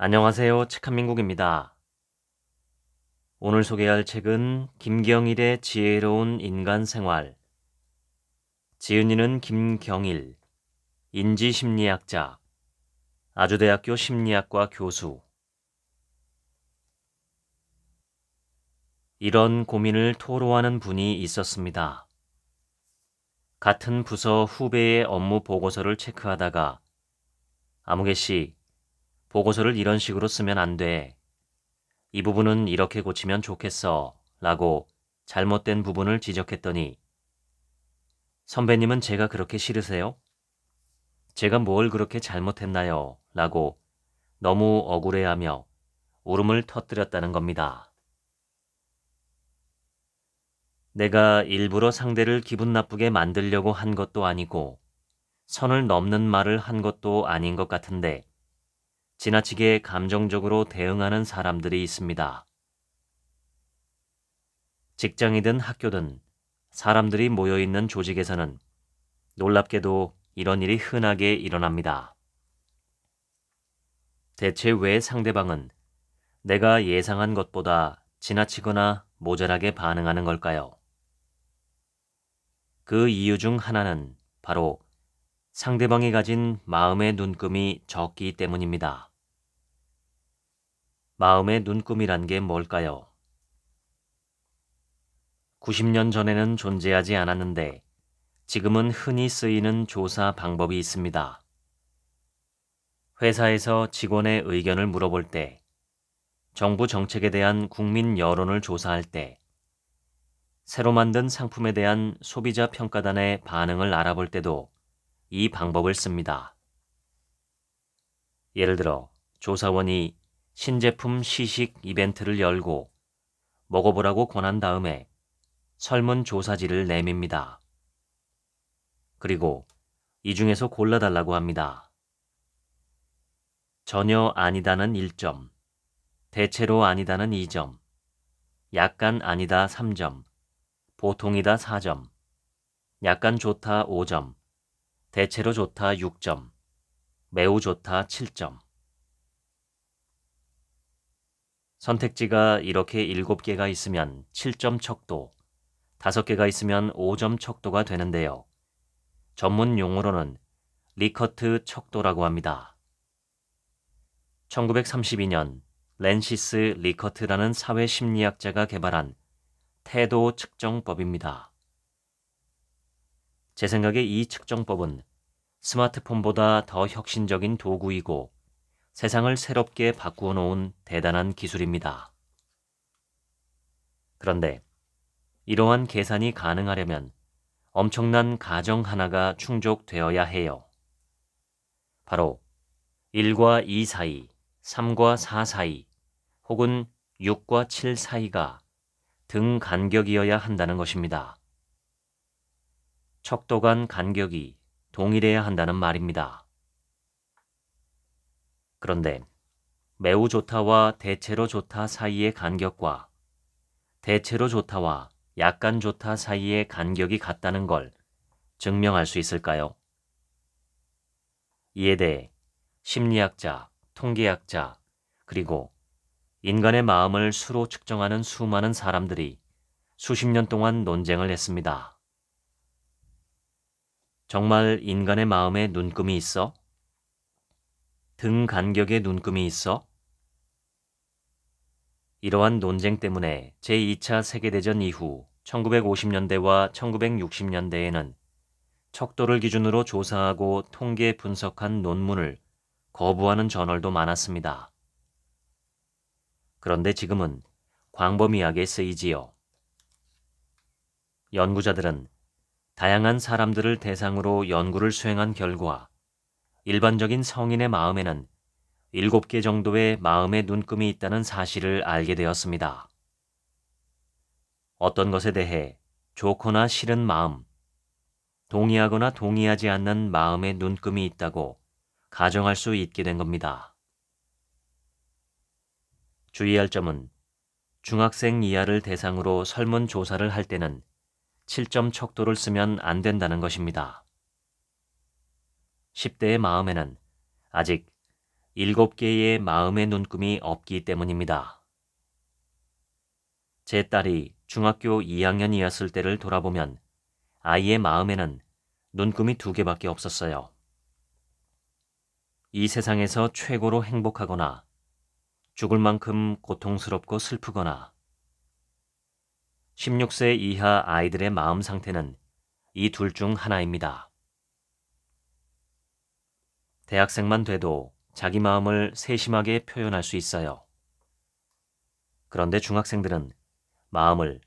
안녕하세요. 책한민국입니다. 오늘 소개할 책은 김경일의 지혜로운 인간 생활. 지은이는 김경일, 인지심리학자, 아주대학교 심리학과 교수. 이런 고민을 토로하는 분이 있었습니다. 같은 부서 후배의 업무 보고서를 체크하다가 아무개 씨, 보고서를 이런 식으로 쓰면 안 돼. 이 부분은 이렇게 고치면 좋겠어. 라고 잘못된 부분을 지적했더니 선배님은 제가 그렇게 싫으세요? 제가 뭘 그렇게 잘못했나요? 라고 너무 억울해하며 울음을 터뜨렸다는 겁니다. 내가 일부러 상대를 기분 나쁘게 만들려고 한 것도 아니고 선을 넘는 말을 한 것도 아닌 것 같은데 지나치게 감정적으로 대응하는 사람들이 있습니다. 직장이든 학교든 사람들이 모여있는 조직에서는 놀랍게도 이런 일이 흔하게 일어납니다. 대체 왜 상대방은 내가 예상한 것보다 지나치거나 모자라게 반응하는 걸까요? 그 이유 중 하나는 바로 상대방이 가진 마음의 눈금이 적기 때문입니다. 마음의 눈금이란 게 뭘까요? 90년 전에는 존재하지 않았는데 지금은 흔히 쓰이는 조사 방법이 있습니다. 회사에서 직원의 의견을 물어볼 때, 정부 정책에 대한 국민 여론을 조사할 때, 새로 만든 상품에 대한 소비자 평가단의 반응을 알아볼 때도 이 방법을 씁니다. 예를 들어, 조사원이 신제품 시식 이벤트를 열고 먹어보라고 권한 다음에 설문조사지를 내밉니다. 그리고 이 중에서 골라달라고 합니다. 전혀 아니다는 1점, 대체로 아니다는 2점, 약간 아니다 3점, 보통이다 4점, 약간 좋다 5점, 대체로 좋다 6점, 매우 좋다 7점. 선택지가 이렇게 7개가 있으면 7점 척도, 5개가 있으면 5점 척도가 되는데요. 전문 용어로는 리커트 척도라고 합니다. 1932년 렌시스 리커트라는 사회 심리학자가 개발한 태도 측정법입니다. 제 생각에 이 측정법은 스마트폰보다 더 혁신적인 도구이고 세상을 새롭게 바꾸어 놓은 대단한 기술입니다. 그런데 이러한 계산이 가능하려면 엄청난 가정 하나가 충족되어야 해요. 바로 1과 2 사이, 3과 4 사이, 혹은 6과 7 사이가 등 간격이어야 한다는 것입니다. 척도 간 간격이 동일해야 한다는 말입니다. 그런데 매우 좋다와 대체로 좋다 사이의 간격과 대체로 좋다와 약간 좋다 사이의 간격이 같다는 걸 증명할 수 있을까요? 이에 대해 심리학자, 통계학자, 그리고 인간의 마음을 수로 측정하는 수많은 사람들이 수십 년 동안 논쟁을 했습니다. 정말 인간의 마음에 눈금이 있어? 등간격의 눈금이 있어? 이러한 논쟁 때문에 제2차 세계대전 이후 1950년대와 1960년대에는 척도를 기준으로 조사하고 통계 분석한 논문을 거부하는 저널도 많았습니다. 그런데 지금은 광범위하게 쓰이지요. 연구자들은 다양한 사람들을 대상으로 연구를 수행한 결과 일반적인 성인의 마음에는 7개 정도의 마음의 눈금이 있다는 사실을 알게 되었습니다. 어떤 것에 대해 좋거나 싫은 마음, 동의하거나 동의하지 않는 마음의 눈금이 있다고 가정할 수 있게 된 겁니다. 주의할 점은 중학생 이하를 대상으로 설문조사를 할 때는 7점 척도를 쓰면 안 된다는 것입니다. 10대의 마음에는 아직 7개의 마음의 눈금이 없기 때문입니다. 제 딸이 중학교 2학년이었을 때를 돌아보면 아이의 마음에는 눈금이 두 개밖에 없었어요. 이 세상에서 최고로 행복하거나 죽을 만큼 고통스럽고 슬프거나 16세 이하 아이들의 마음 상태는 이 둘 중 하나입니다. 대학생만 돼도 자기 마음을 세심하게 표현할 수 있어요. 그런데 중학생들은 마음을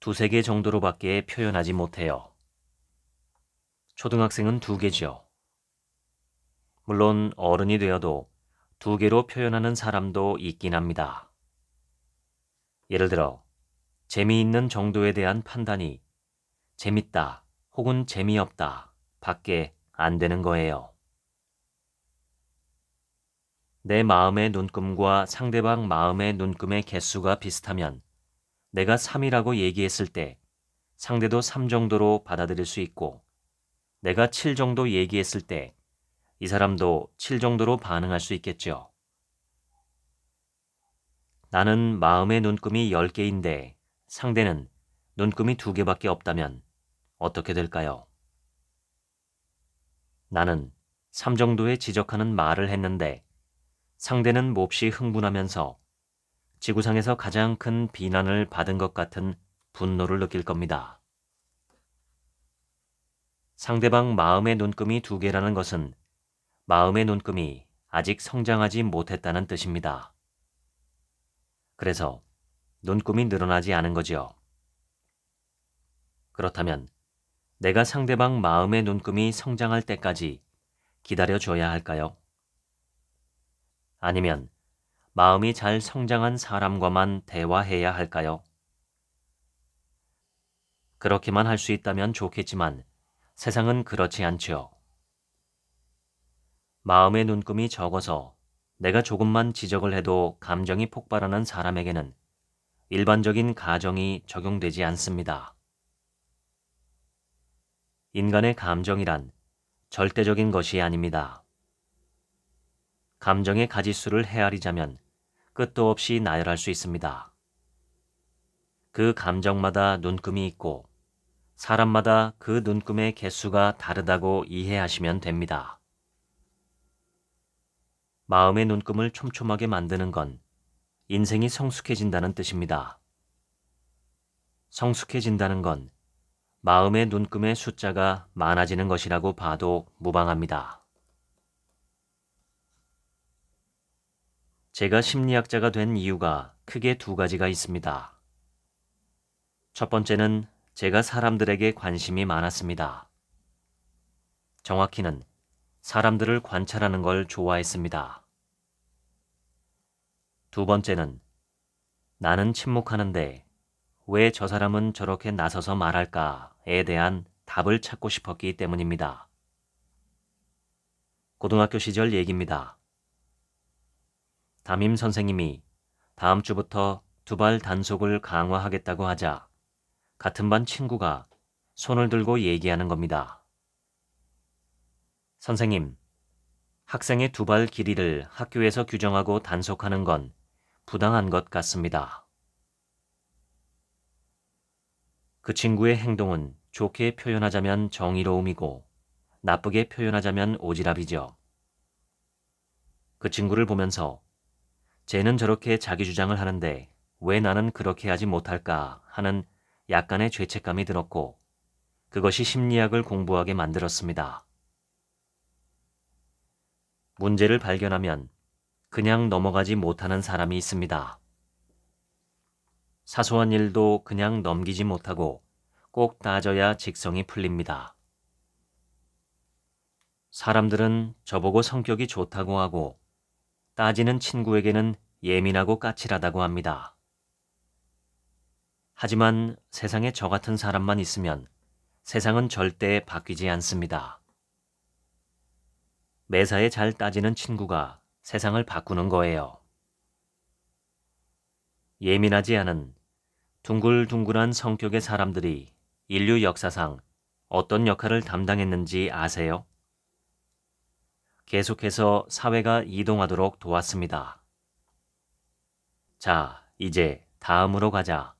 두세 개 정도로밖에 표현하지 못해요. 초등학생은 두 개지요. 물론 어른이 되어도 두 개로 표현하는 사람도 있긴 합니다. 예를 들어, 재미있는 정도에 대한 판단이 재밌다 혹은 재미없다 밖에 안 되는 거예요. 내 마음의 눈금과 상대방 마음의 눈금의 개수가 비슷하면 내가 3이라고 얘기했을 때 상대도 3 정도로 받아들일 수 있고 내가 7 정도 얘기했을 때 이 사람도 7 정도로 반응할 수 있겠죠. 나는 마음의 눈금이 10개인데 상대는 눈금이 2개밖에 없다면 어떻게 될까요? 나는 3 정도에 지적하는 말을 했는데 상대는 몹시 흥분하면서 지구상에서 가장 큰 비난을 받은 것 같은 분노를 느낄 겁니다. 상대방 마음의 눈금이 두 개라는 것은 마음의 눈금이 아직 성장하지 못했다는 뜻입니다. 그래서 눈금이 늘어나지 않은 거지요. 그렇다면 내가 상대방 마음의 눈금이 성장할 때까지 기다려줘야 할까요? 아니면 마음이 잘 성장한 사람과만 대화해야 할까요? 그렇게만 할 수 있다면 좋겠지만 세상은 그렇지 않지요. 마음의 눈금이 적어서 내가 조금만 지적을 해도 감정이 폭발하는 사람에게는 일반적인 가정이 적용되지 않습니다. 인간의 감정이란 절대적인 것이 아닙니다. 감정의 가지수를 헤아리자면 끝도 없이 나열할 수 있습니다. 그 감정마다 눈금이 있고 사람마다 그 눈금의 개수가 다르다고 이해하시면 됩니다. 마음의 눈금을 촘촘하게 만드는 건 인생이 성숙해진다는 뜻입니다. 성숙해진다는 건 마음의 눈금의 숫자가 많아지는 것이라고 봐도 무방합니다. 제가 심리학자가 된 이유가 크게 두 가지가 있습니다. 첫 번째는 제가 사람들에게 관심이 많았습니다. 정확히는 사람들을 관찰하는 걸 좋아했습니다. 두 번째는 나는 침묵하는데 왜 저 사람은 저렇게 나서서 말할까에 대한 답을 찾고 싶었기 때문입니다. 고등학교 시절 얘기입니다. 담임 선생님이 다음 주부터 두발 단속을 강화하겠다고 하자 같은 반 친구가 손을 들고 얘기하는 겁니다. 선생님, 학생의 두발 길이를 학교에서 규정하고 단속하는 건 부당한 것 같습니다. 그 친구의 행동은 좋게 표현하자면 정의로움이고 나쁘게 표현하자면 오지랖이죠. 그 친구를 보면서 쟤는 저렇게 자기 주장을 하는데 왜 나는 그렇게 하지 못할까 하는 약간의 죄책감이 들었고 그것이 심리학을 공부하게 만들었습니다. 문제를 발견하면 그냥 넘어가지 못하는 사람이 있습니다. 사소한 일도 그냥 넘기지 못하고 꼭 따져야 직성이 풀립니다. 사람들은 저보고 성격이 좋다고 하고 따지는 친구에게는 예민하고 까칠하다고 합니다. 하지만 세상에 저 같은 사람만 있으면 세상은 절대 바뀌지 않습니다. 매사에 잘 따지는 친구가 세상을 바꾸는 거예요. 예민하지 않은 둥글둥글한 성격의 사람들이 인류 역사상 어떤 역할을 담당했는지 아세요? 계속해서 사회가 이동하도록 도왔습니다. 자, 이제 다음으로 가자.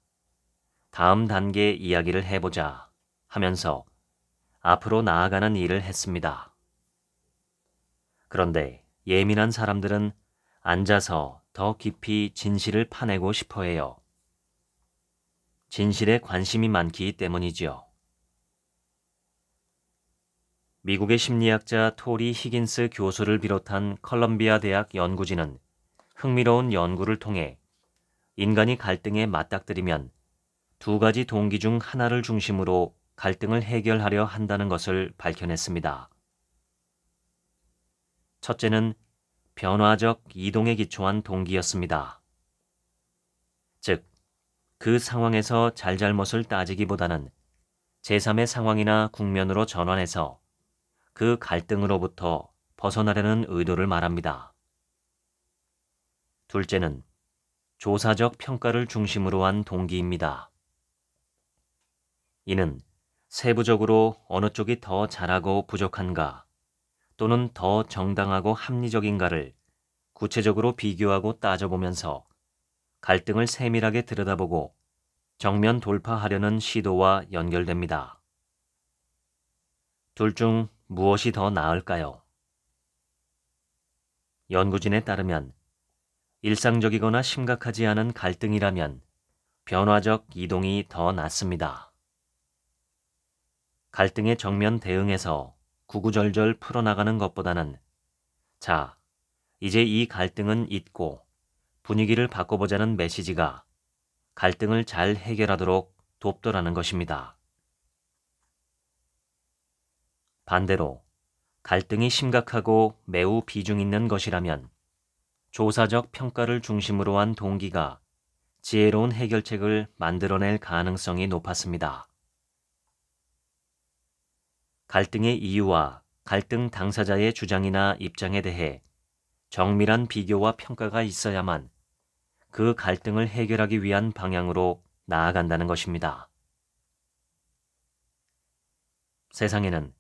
다음 단계 이야기를 해보자 하면서 앞으로 나아가는 일을 했습니다. 그런데 예민한 사람들은 앉아서 더 깊이 진실을 파내고 싶어 해요. 진실에 관심이 많기 때문이지요. 미국의 심리학자 토리 히긴스 교수를 비롯한 컬럼비아 대학 연구진은 흥미로운 연구를 통해 인간이 갈등에 맞닥뜨리면 두 가지 동기 중 하나를 중심으로 갈등을 해결하려 한다는 것을 밝혀냈습니다. 첫째는 변화적 이동에 기초한 동기였습니다. 즉, 그 상황에서 잘잘못을 따지기보다는 제3의 상황이나 국면으로 전환해서 그 갈등으로부터 벗어나려는 의도를 말합니다. 둘째는 조사적 평가를 중심으로 한 동기입니다. 이는 세부적으로 어느 쪽이 더 잘하고 부족한가 또는 더 정당하고 합리적인가를 구체적으로 비교하고 따져보면서 갈등을 세밀하게 들여다보고 정면 돌파하려는 시도와 연결됩니다. 둘중 무엇이 더 나을까요? 연구진에 따르면 일상적이거나 심각하지 않은 갈등이라면 변화적 이동이 더 낫습니다. 갈등의 정면 대응에서 구구절절 풀어나가는 것보다는 자, 이제 이 갈등은 잊고 분위기를 바꿔보자는 메시지가 갈등을 잘 해결하도록 돕더라는 것입니다. 반대로 갈등이 심각하고 매우 비중 있는 것이라면 조사적 평가를 중심으로 한 동기가 지혜로운 해결책을 만들어낼 가능성이 높았습니다. 갈등의 이유와 갈등 당사자의 주장이나 입장에 대해 정밀한 비교와 평가가 있어야만 그 갈등을 해결하기 위한 방향으로 나아간다는 것입니다. 세상에는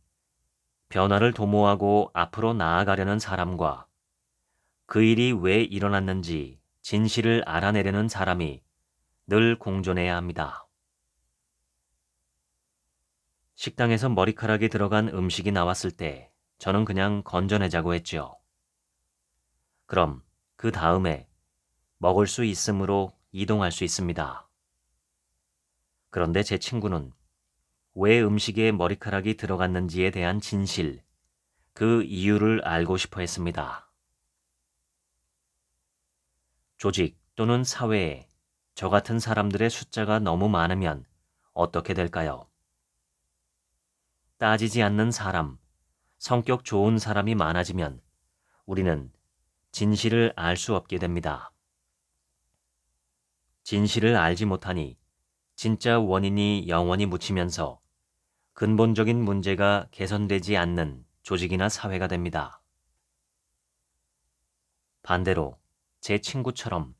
변화를 도모하고 앞으로 나아가려는 사람과 그 일이 왜 일어났는지 진실을 알아내려는 사람이 늘 공존해야 합니다. 식당에서 머리카락이 들어간 음식이 나왔을 때 저는 그냥 건져내자고 했죠 그럼 그 다음에 먹을 수 있으므로 이동할 수 있습니다. 그런데 제 친구는 왜 음식에 머리카락이 들어갔는지에 대한 진실, 그 이유를 알고 싶어 했습니다. 조직 또는 사회에 저 같은 사람들의 숫자가 너무 많으면 어떻게 될까요? 따지지 않는 사람, 성격 좋은 사람이 많아지면 우리는 진실을 알 수 없게 됩니다. 진실을 알지 못하니 진짜 원인이 영원히 묻히면서 근본적인 문제가 개선되지 않는 조직이나 사회가 됩니다. 반대로 제 친구처럼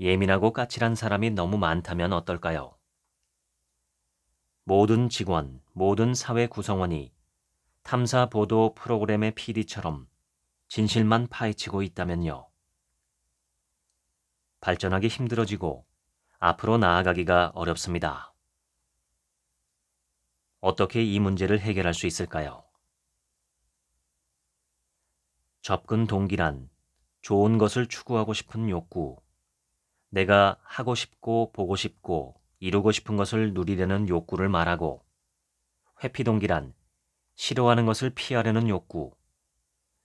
예민하고 까칠한 사람이 너무 많다면 어떨까요? 모든 직원, 모든 사회 구성원이 탐사 보도 프로그램의 PD처럼 진실만 파헤치고 있다면요. 발전하기 힘들어지고 앞으로 나아가기가 어렵습니다. 어떻게 이 문제를 해결할 수 있을까요? 접근 동기란 좋은 것을 추구하고 싶은 욕구, 내가 하고 싶고 보고 싶고 이루고 싶은 것을 누리려는 욕구를 말하고, 회피 동기란 싫어하는 것을 피하려는 욕구,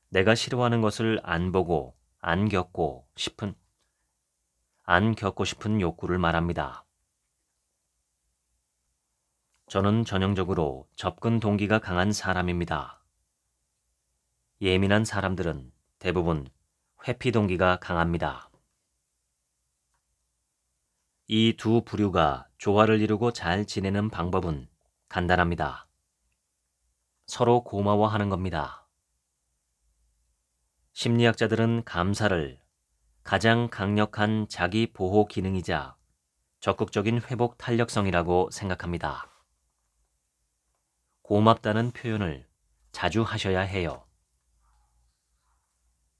내가 싫어하는 것을 안 보고 안 겪고 싶은 안 겪고 싶은 욕구를 말합니다. 저는 전형적으로 접근 동기가 강한 사람입니다. 예민한 사람들은 대부분 회피 동기가 강합니다. 이 두 부류가 조화를 이루고 잘 지내는 방법은 간단합니다. 서로 고마워하는 겁니다. 심리학자들은 감사를 가장 강력한 자기 보호 기능이자 적극적인 회복 탄력성이라고 생각합니다. 고맙다는 표현을 자주 하셔야 해요.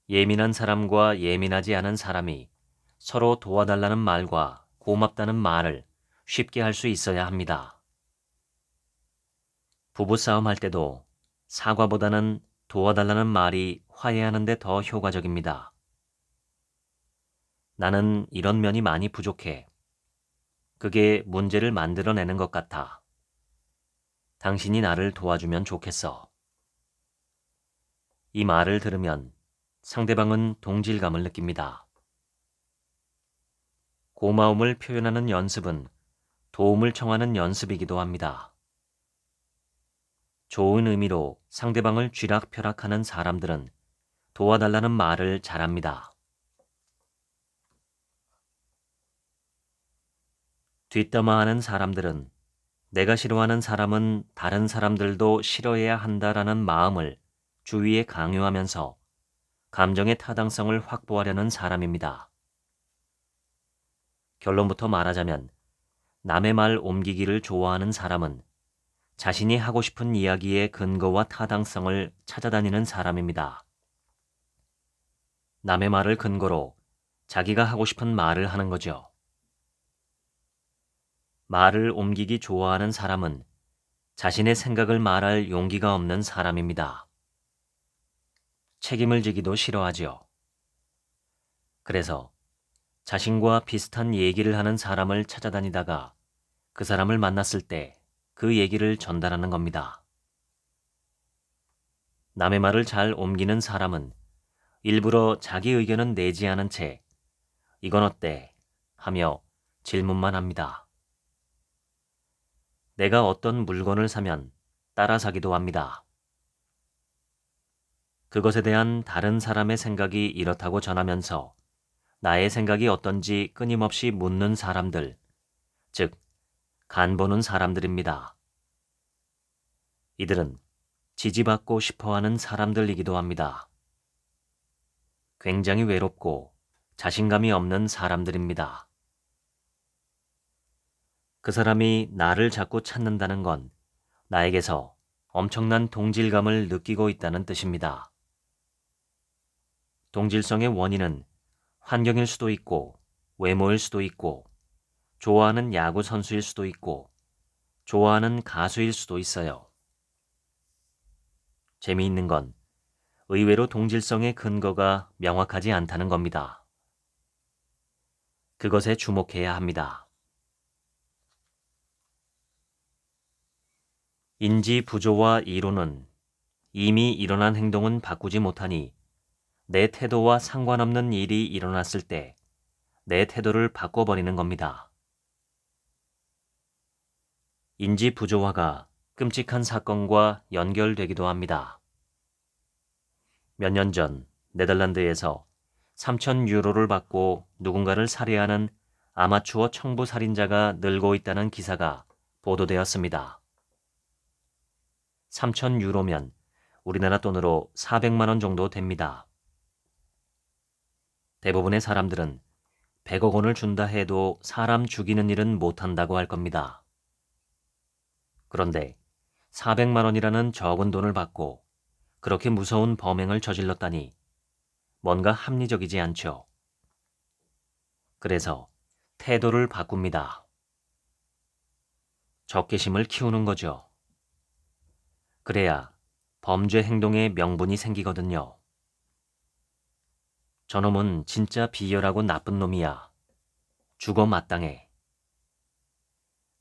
예민한 사람과 예민하지 않은 사람이 서로 도와달라는 말과 고맙다는 말을 쉽게 할 수 있어야 합니다. 부부싸움 할 때도 사과보다는 도와달라는 말이 화해하는데 더 효과적입니다. 나는 이런 면이 많이 부족해. 그게 문제를 만들어내는 것 같아. 당신이 나를 도와주면 좋겠어. 이 말을 들으면 상대방은 동질감을 느낍니다. 고마움을 표현하는 연습은 도움을 청하는 연습이기도 합니다. 좋은 의미로 상대방을 쥐락펴락하는 사람들은 도와달라는 말을 잘합니다. 뒷담화하는 사람들은 내가 싫어하는 사람은 다른 사람들도 싫어해야 한다라는 마음을 주위에 강요하면서 감정의 타당성을 확보하려는 사람입니다. 결론부터 말하자면 남의 말 옮기기를 좋아하는 사람은 자신이 하고 싶은 이야기의 근거와 타당성을 찾아다니는 사람입니다. 남의 말을 근거로 자기가 하고 싶은 말을 하는 거죠. 말을 옮기기 좋아하는 사람은 자신의 생각을 말할 용기가 없는 사람입니다. 책임을 지기도 싫어하지요. 그래서 자신과 비슷한 얘기를 하는 사람을 찾아다니다가 그 사람을 만났을 때 그 얘기를 전달하는 겁니다. 남의 말을 잘 옮기는 사람은 일부러 자기 의견은 내지 않은 채 이건 어때 하며 질문만 합니다. 내가 어떤 물건을 사면 따라 사기도 합니다. 그것에 대한 다른 사람의 생각이 이렇다고 전하면서 나의 생각이 어떤지 끊임없이 묻는 사람들, 즉, 간 보는 사람들입니다. 이들은 지지받고 싶어 하는 사람들이기도 합니다. 굉장히 외롭고 자신감이 없는 사람들입니다. 그 사람이 나를 자꾸 찾는다는 건 나에게서 엄청난 동질감을 느끼고 있다는 뜻입니다. 동질성의 원인은 환경일 수도 있고 외모일 수도 있고 좋아하는 야구 선수일 수도 있고 좋아하는 가수일 수도 있어요. 재미있는 건 의외로 동질성의 근거가 명확하지 않다는 겁니다. 그것에 주목해야 합니다. 인지 부조와 이론은 이미 일어난 행동은 바꾸지 못하니 내 태도와 상관없는 일이 일어났을 때 내 태도를 바꿔버리는 겁니다. 인지 부조화가 끔찍한 사건과 연결되기도 합니다. 몇 년 전 네덜란드에서 3천 유로를 받고 누군가를 살해하는 아마추어 청부 살인자가 늘고 있다는 기사가 보도되었습니다. 3천 유로면 우리나라 돈으로 400만 원 정도 됩니다. 대부분의 사람들은 100억 원을 준다 해도 사람 죽이는 일은 못한다고 할 겁니다. 그런데 400만 원이라는 적은 돈을 받고 그렇게 무서운 범행을 저질렀다니 뭔가 합리적이지 않죠. 그래서 태도를 바꿉니다. 적개심을 키우는 거죠. 그래야 범죄 행동에 명분이 생기거든요. 저놈은 진짜 비열하고 나쁜 놈이야. 죽어 마땅해.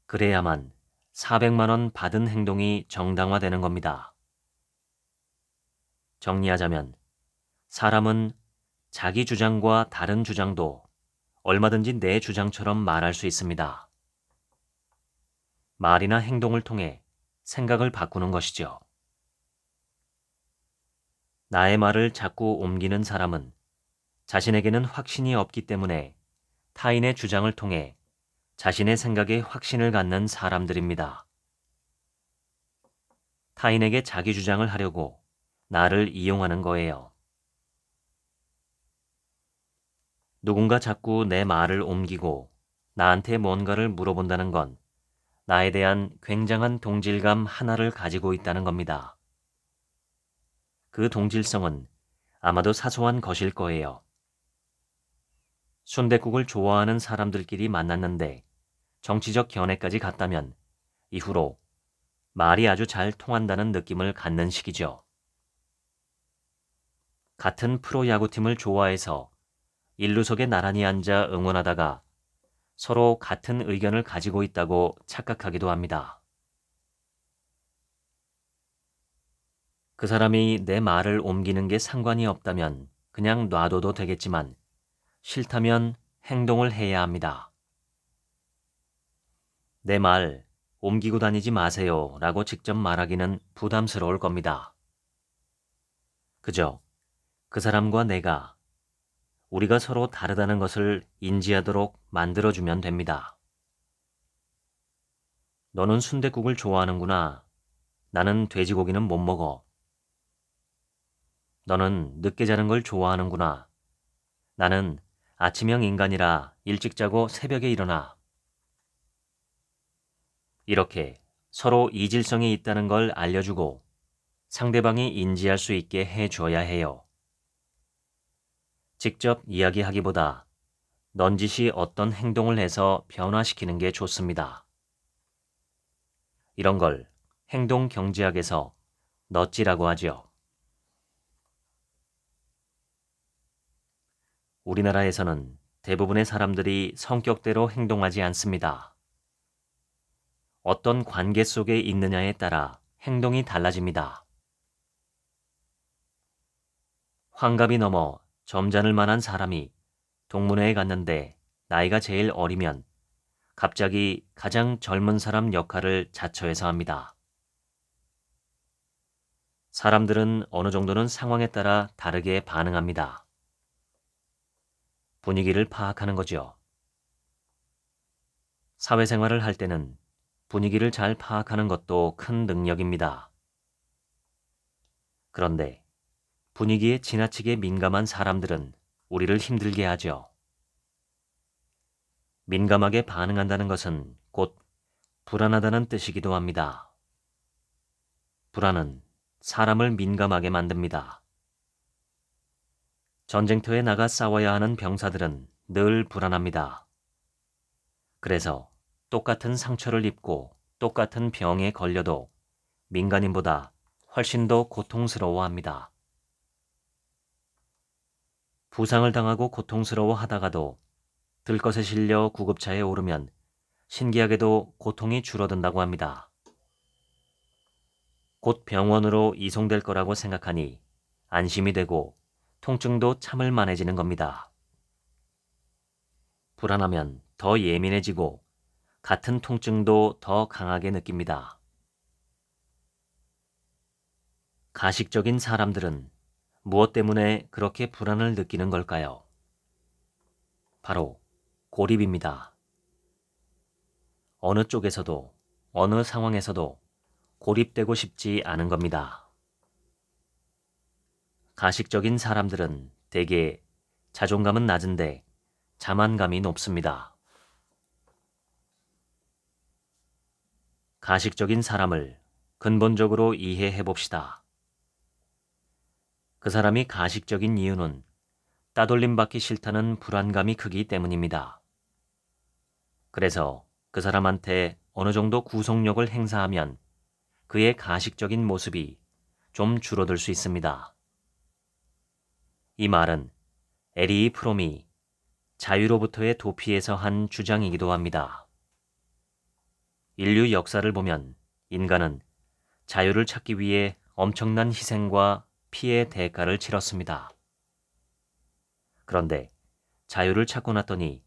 그래야만 400만원 받은 행동이 정당화되는 겁니다. 정리하자면 사람은 자기 주장과 다른 주장도 얼마든지 내 주장처럼 말할 수 있습니다. 말이나 행동을 통해 생각을 바꾸는 것이죠. 나의 말을 자꾸 옮기는 사람은 자신에게는 확신이 없기 때문에 타인의 주장을 통해 자신의 생각에 확신을 갖는 사람들입니다. 타인에게 자기 주장을 하려고 나를 이용하는 거예요. 누군가 자꾸 내 말을 옮기고 나한테 뭔가를 물어본다는 건 나에 대한 굉장한 동질감 하나를 가지고 있다는 겁니다. 그 동질성은 아마도 사소한 것일 거예요. 순대국을 좋아하는 사람들끼리 만났는데 정치적 견해까지 갔다면 이후로 말이 아주 잘 통한다는 느낌을 갖는 시기죠. 같은 프로야구팀을 좋아해서 일루석에 나란히 앉아 응원하다가 서로 같은 의견을 가지고 있다고 착각하기도 합니다. 그 사람이 내 말을 옮기는 게 상관이 없다면 그냥 놔둬도 되겠지만 싫다면 행동을 해야 합니다. 내 말 옮기고 다니지 마세요 라고 직접 말하기는 부담스러울 겁니다. 그저 그 사람과 내가 우리가 서로 다르다는 것을 인지하도록 만들어주면 됩니다. 너는 순대국을 좋아하는구나. 나는 돼지고기는 못 먹어. 너는 늦게 자는 걸 좋아하는구나. 나는 아침형 인간이라 일찍 자고 새벽에 일어나. 이렇게 서로 이질성이 있다는 걸 알려주고 상대방이 인지할 수 있게 해줘야 해요. 직접 이야기하기보다 넌지시 어떤 행동을 해서 변화시키는 게 좋습니다. 이런 걸 행동 경제학에서 넛지라고 하죠. 우리나라에서는 대부분의 사람들이 성격대로 행동하지 않습니다. 어떤 관계 속에 있느냐에 따라 행동이 달라집니다. 환갑이 넘어 점잖을 만한 사람이 동문회에 갔는데 나이가 제일 어리면 갑자기 가장 젊은 사람 역할을 자처해서 합니다. 사람들은 어느 정도는 상황에 따라 다르게 반응합니다. 분위기를 파악하는 거죠. 사회생활을 할 때는 분위기를 잘 파악하는 것도 큰 능력입니다. 그런데 분위기에 지나치게 민감한 사람들은 우리를 힘들게 하죠. 민감하게 반응한다는 것은 곧 불안하다는 뜻이기도 합니다. 불안은 사람을 민감하게 만듭니다. 전쟁터에 나가 싸워야 하는 병사들은 늘 불안합니다. 그래서 똑같은 상처를 입고 똑같은 병에 걸려도 민간인보다 훨씬 더 고통스러워합니다. 부상을 당하고 고통스러워 하다가도 들것에 실려 구급차에 오르면 신기하게도 고통이 줄어든다고 합니다. 곧 병원으로 이송될 거라고 생각하니 안심이 되고 통증도 참을 만해지는 겁니다. 불안하면 더 예민해지고 같은 통증도 더 강하게 느낍니다. 가식적인 사람들은 무엇 때문에 그렇게 불안을 느끼는 걸까요? 바로 고립입니다. 어느 쪽에서도 어느 상황에서도 고립되고 싶지 않은 겁니다. 가식적인 사람들은 대개 자존감은 낮은데 자만감이 높습니다. 가식적인 사람을 근본적으로 이해해 봅시다. 그 사람이 가식적인 이유는 따돌림 받기 싫다는 불안감이 크기 때문입니다. 그래서 그 사람한테 어느 정도 구속력을 행사하면 그의 가식적인 모습이 좀 줄어들 수 있습니다. 이 말은 에리 프롬이 자유로부터의 도피에서 한 주장이기도 합니다. 인류 역사를 보면 인간은 자유를 찾기 위해 엄청난 희생과 피해 대가를 치렀습니다. 그런데 자유를 찾고 났더니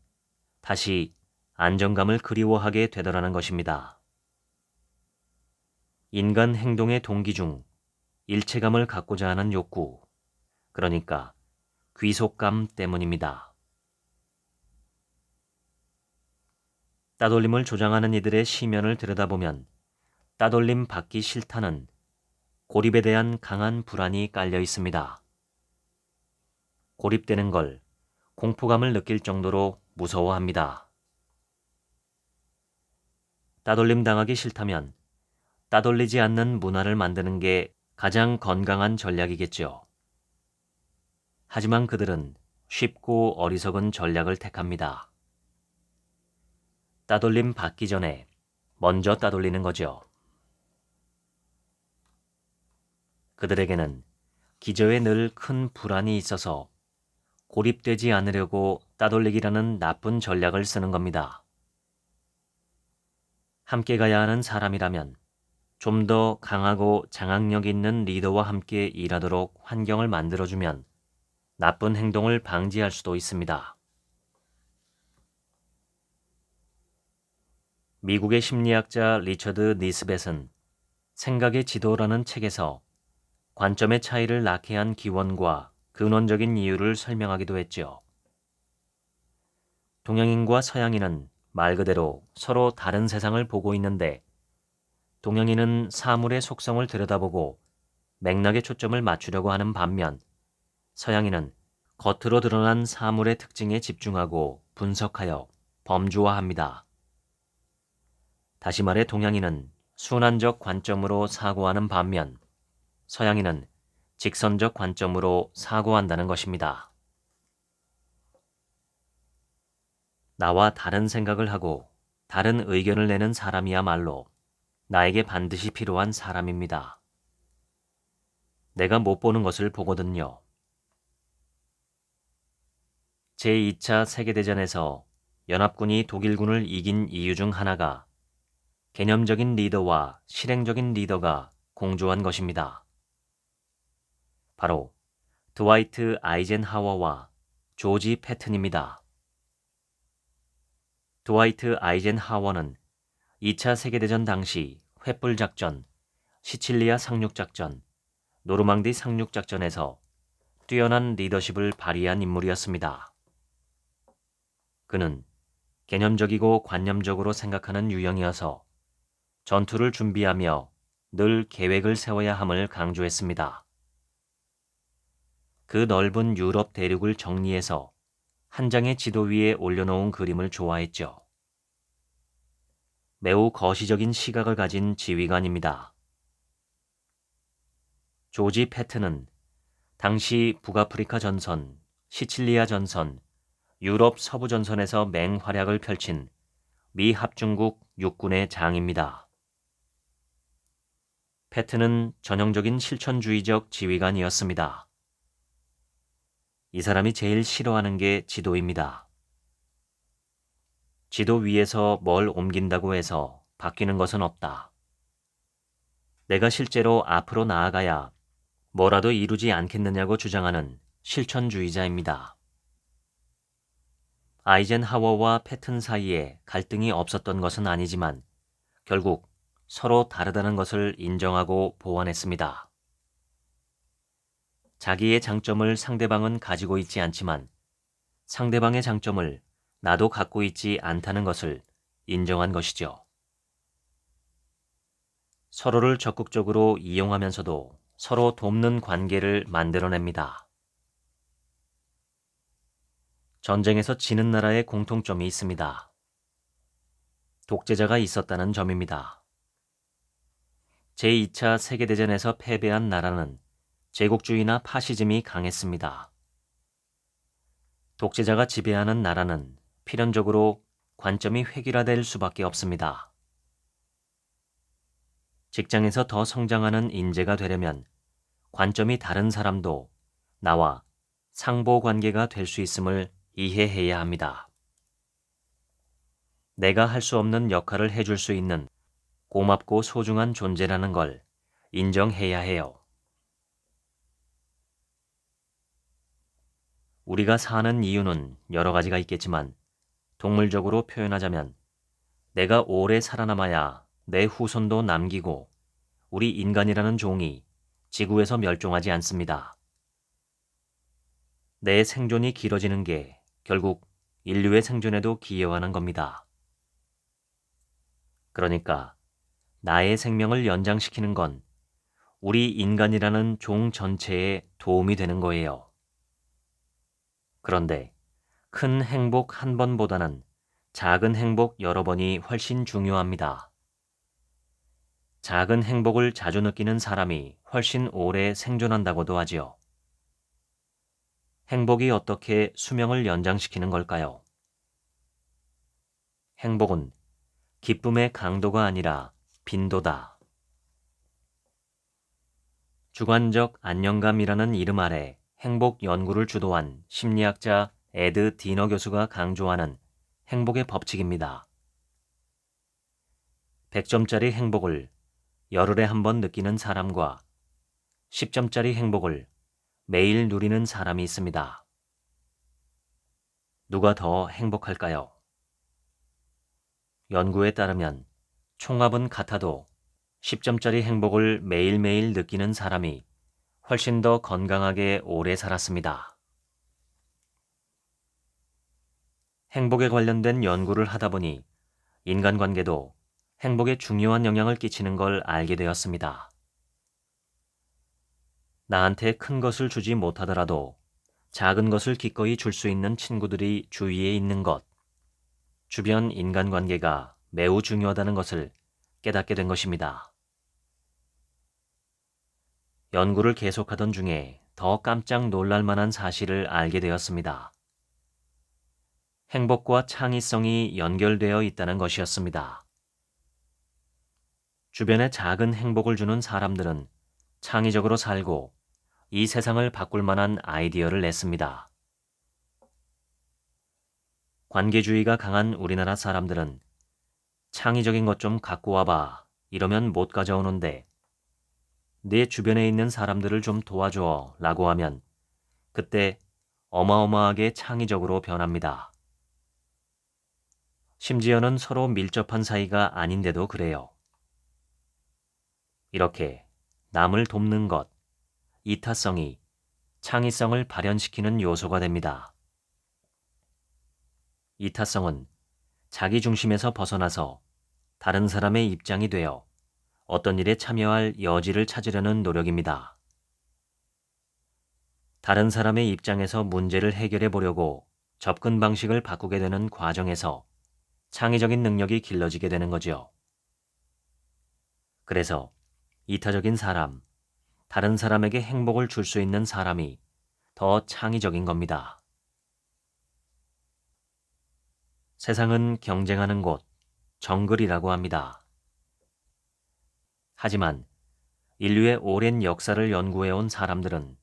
다시 안정감을 그리워하게 되더라는 것입니다. 인간 행동의 동기 중 일체감을 갖고자 하는 욕구, 그러니까 귀속감 때문입니다. 따돌림을 조장하는 이들의 시면을 들여다보면 따돌림 받기 싫다는 고립에 대한 강한 불안이 깔려 있습니다. 고립되는 걸 공포감을 느낄 정도로 무서워합니다. 따돌림 당하기 싫다면 따돌리지 않는 문화를 만드는 게 가장 건강한 전략이겠죠. 하지만 그들은 쉽고 어리석은 전략을 택합니다. 따돌림 받기 전에 먼저 따돌리는 거죠. 그들에게는 기저에 늘 큰 불안이 있어서 고립되지 않으려고 따돌리기라는 나쁜 전략을 쓰는 겁니다. 함께 가야 하는 사람이라면 좀 더 강하고 장악력 있는 리더와 함께 일하도록 환경을 만들어주면 나쁜 행동을 방지할 수도 있습니다. 미국의 심리학자 리처드 니스벳은 생각의 지도라는 책에서 관점의 차이를 낙해한 기원과 근원적인 이유를 설명하기도 했지요. 동양인과 서양인은 말 그대로 서로 다른 세상을 보고 있는데 동양인은 사물의 속성을 들여다보고 맥락에 초점을 맞추려고 하는 반면 서양인은 겉으로 드러난 사물의 특징에 집중하고 분석하여 범주화합니다. 다시 말해 동양인은 순환적 관점으로 사고하는 반면 서양인은 직선적 관점으로 사고한다는 것입니다. 나와 다른 생각을 하고 다른 의견을 내는 사람이야말로 나에게 반드시 필요한 사람입니다. 내가 못 보는 것을 보거든요. 제2차 세계대전에서 연합군이 독일군을 이긴 이유 중 하나가 개념적인 리더와 실행적인 리더가 공조한 것입니다. 바로 드와이트 아이젠하워와 조지 패튼입니다. 드와이트 아이젠하워는 2차 세계대전 당시 횃불작전, 시칠리아 상륙작전, 노르망디 상륙작전에서 뛰어난 리더십을 발휘한 인물이었습니다. 그는 개념적이고 관념적으로 생각하는 유형이어서 전투를 준비하며 늘 계획을 세워야 함을 강조했습니다. 그 넓은 유럽 대륙을 정리해서 한 장의 지도 위에 올려놓은 그림을 좋아했죠. 매우 거시적인 시각을 가진 지휘관입니다. 조지 패트는 당시 북아프리카 전선, 시칠리아 전선, 유럽 서부 전선에서 맹활약을 펼친 미 합중국 육군의 장입니다. 패트는 전형적인 실천주의적 지휘관이었습니다. 이 사람이 제일 싫어하는 게 지도입니다. 지도 위에서 뭘 옮긴다고 해서 바뀌는 것은 없다. 내가 실제로 앞으로 나아가야 뭐라도 이루지 않겠느냐고 주장하는 실천주의자입니다. 아이젠하워와 패튼 사이에 갈등이 없었던 것은 아니지만 결국 서로 다르다는 것을 인정하고 보완했습니다. 자기의 장점을 상대방은 가지고 있지 않지만 상대방의 장점을 나도 갖고 있지 않다는 것을 인정한 것이죠. 서로를 적극적으로 이용하면서도 서로 돕는 관계를 만들어냅니다. 전쟁에서 지는 나라의 공통점이 있습니다. 독재자가 있었다는 점입니다. 제2차 세계대전에서 패배한 나라는 제국주의나 파시즘이 강했습니다. 독재자가 지배하는 나라는 필연적으로 관점이 획일화될 수밖에 없습니다. 직장에서 더 성장하는 인재가 되려면 관점이 다른 사람도 나와 상보 관계가 될 수 있음을 이해해야 합니다. 내가 할 수 없는 역할을 해줄 수 있는 고맙고 소중한 존재라는 걸 인정해야 해요. 우리가 사는 이유는 여러 가지가 있겠지만 동물적으로 표현하자면 내가 오래 살아남아야 내 후손도 남기고 우리 인간이라는 종이 지구에서 멸종하지 않습니다. 내 생존이 길어지는 게 결국 인류의 생존에도 기여하는 겁니다. 그러니까 나의 생명을 연장시키는 건 우리 인간이라는 종 전체에 도움이 되는 거예요. 그런데 큰 행복 한 번보다는 작은 행복 여러 번이 훨씬 중요합니다. 작은 행복을 자주 느끼는 사람이 훨씬 오래 생존한다고도 하지요. 행복이 어떻게 수명을 연장시키는 걸까요? 행복은 기쁨의 강도가 아니라 빈도다. 주관적 안녕감이라는 이름 아래 행복 연구를 주도한 심리학자 에드 디너 교수가 강조하는 행복의 법칙입니다. 100점짜리 행복을 열흘에 한 번 느끼는 사람과 10점짜리 행복을 매일 누리는 사람이 있습니다. 누가 더 행복할까요? 연구에 따르면 총합은 같아도 10점짜리 행복을 매일매일 느끼는 사람이 훨씬 더 건강하게 오래 살았습니다. 행복에 관련된 연구를 하다 보니 인간관계도 행복에 중요한 영향을 끼치는 걸 알게 되었습니다. 나한테 큰 것을 주지 못하더라도 작은 것을 기꺼이 줄 수 있는 친구들이 주위에 있는 것, 주변 인간관계가 매우 중요하다는 것을 깨닫게 된 것입니다. 연구를 계속하던 중에 더 깜짝 놀랄 만한 사실을 알게 되었습니다. 행복과 창의성이 연결되어 있다는 것이었습니다. 주변에 작은 행복을 주는 사람들은 창의적으로 살고 이 세상을 바꿀 만한 아이디어를 냈습니다. 관계주의가 강한 우리나라 사람들은 창의적인 것 좀 갖고 와봐 이러면 못 가져오는데 내 주변에 있는 사람들을 좀 도와줘 라고 하면 그때 어마어마하게 창의적으로 변합니다. 심지어는 서로 밀접한 사이가 아닌데도 그래요. 이렇게 남을 돕는 것, 이타성이 창의성을 발현시키는 요소가 됩니다. 이타성은 자기 중심에서 벗어나서 다른 사람의 입장이 되어 어떤 일에 참여할 여지를 찾으려는 노력입니다. 다른 사람의 입장에서 문제를 해결해 보려고 접근 방식을 바꾸게 되는 과정에서 창의적인 능력이 길러지게 되는 거죠 그래서 이타적인 사람, 다른 사람에게 행복을 줄 수 있는 사람이 더 창의적인 겁니다. 세상은 경쟁하는 곳, 정글이라고 합니다. 하지만 인류의 오랜 역사를 연구해온 사람들은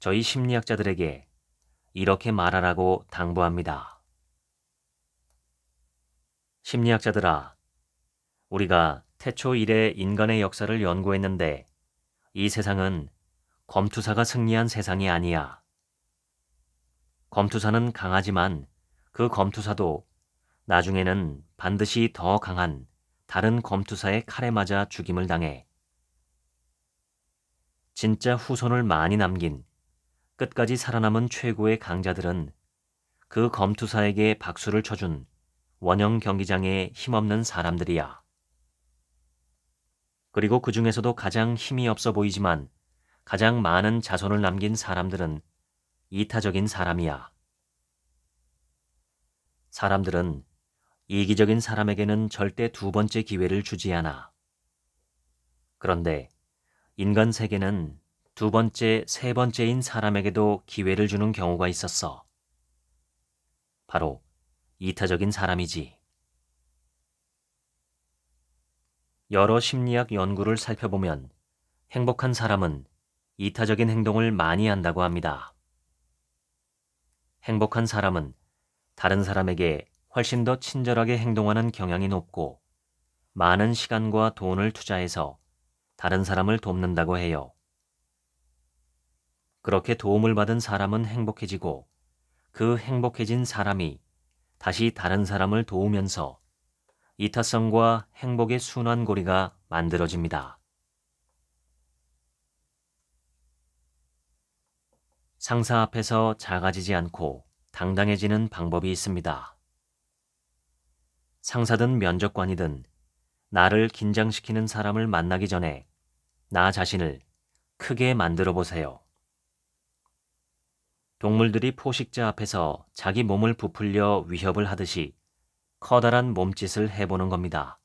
저희 심리학자들에게 이렇게 말하라고 당부합니다. 심리학자들아, 우리가 태초 이래 인간의 역사를 연구했는데 이 세상은 검투사가 승리한 세상이 아니야. 검투사는 강하지만 그 검투사도 나중에는 반드시 더 강한 다른 검투사의 칼에 맞아 죽임을 당해 진짜 후손을 많이 남긴 끝까지 살아남은 최고의 강자들은 그 검투사에게 박수를 쳐준 원형 경기장의 힘없는 사람들이야. 그리고 그 중에서도 가장 힘이 없어 보이지만 가장 많은 자손을 남긴 사람들은 이타적인 사람이야. 사람들은 이기적인 사람에게는 절대 두 번째 기회를 주지 않아. 그런데 인간 세계는 두 번째, 세 번째인 사람에게도 기회를 주는 경우가 있었어. 바로 이타적인 사람이지. 여러 심리학 연구를 살펴보면 행복한 사람은 이타적인 행동을 많이 한다고 합니다. 행복한 사람은 다른 사람에게 훨씬 더 친절하게 행동하는 경향이 높고 많은 시간과 돈을 투자해서 다른 사람을 돕는다고 해요. 그렇게 도움을 받은 사람은 행복해지고 그 행복해진 사람이 다시 다른 사람을 도우면서 이타성과 행복의 순환고리가 만들어집니다. 상사 앞에서 작아지지 않고 당당해지는 방법이 있습니다. 상사든 면접관이든 나를 긴장시키는 사람을 만나기 전에 나 자신을 크게 만들어 보세요. 동물들이 포식자 앞에서 자기 몸을 부풀려 위협을 하듯이 커다란 몸짓을 해보는 겁니다.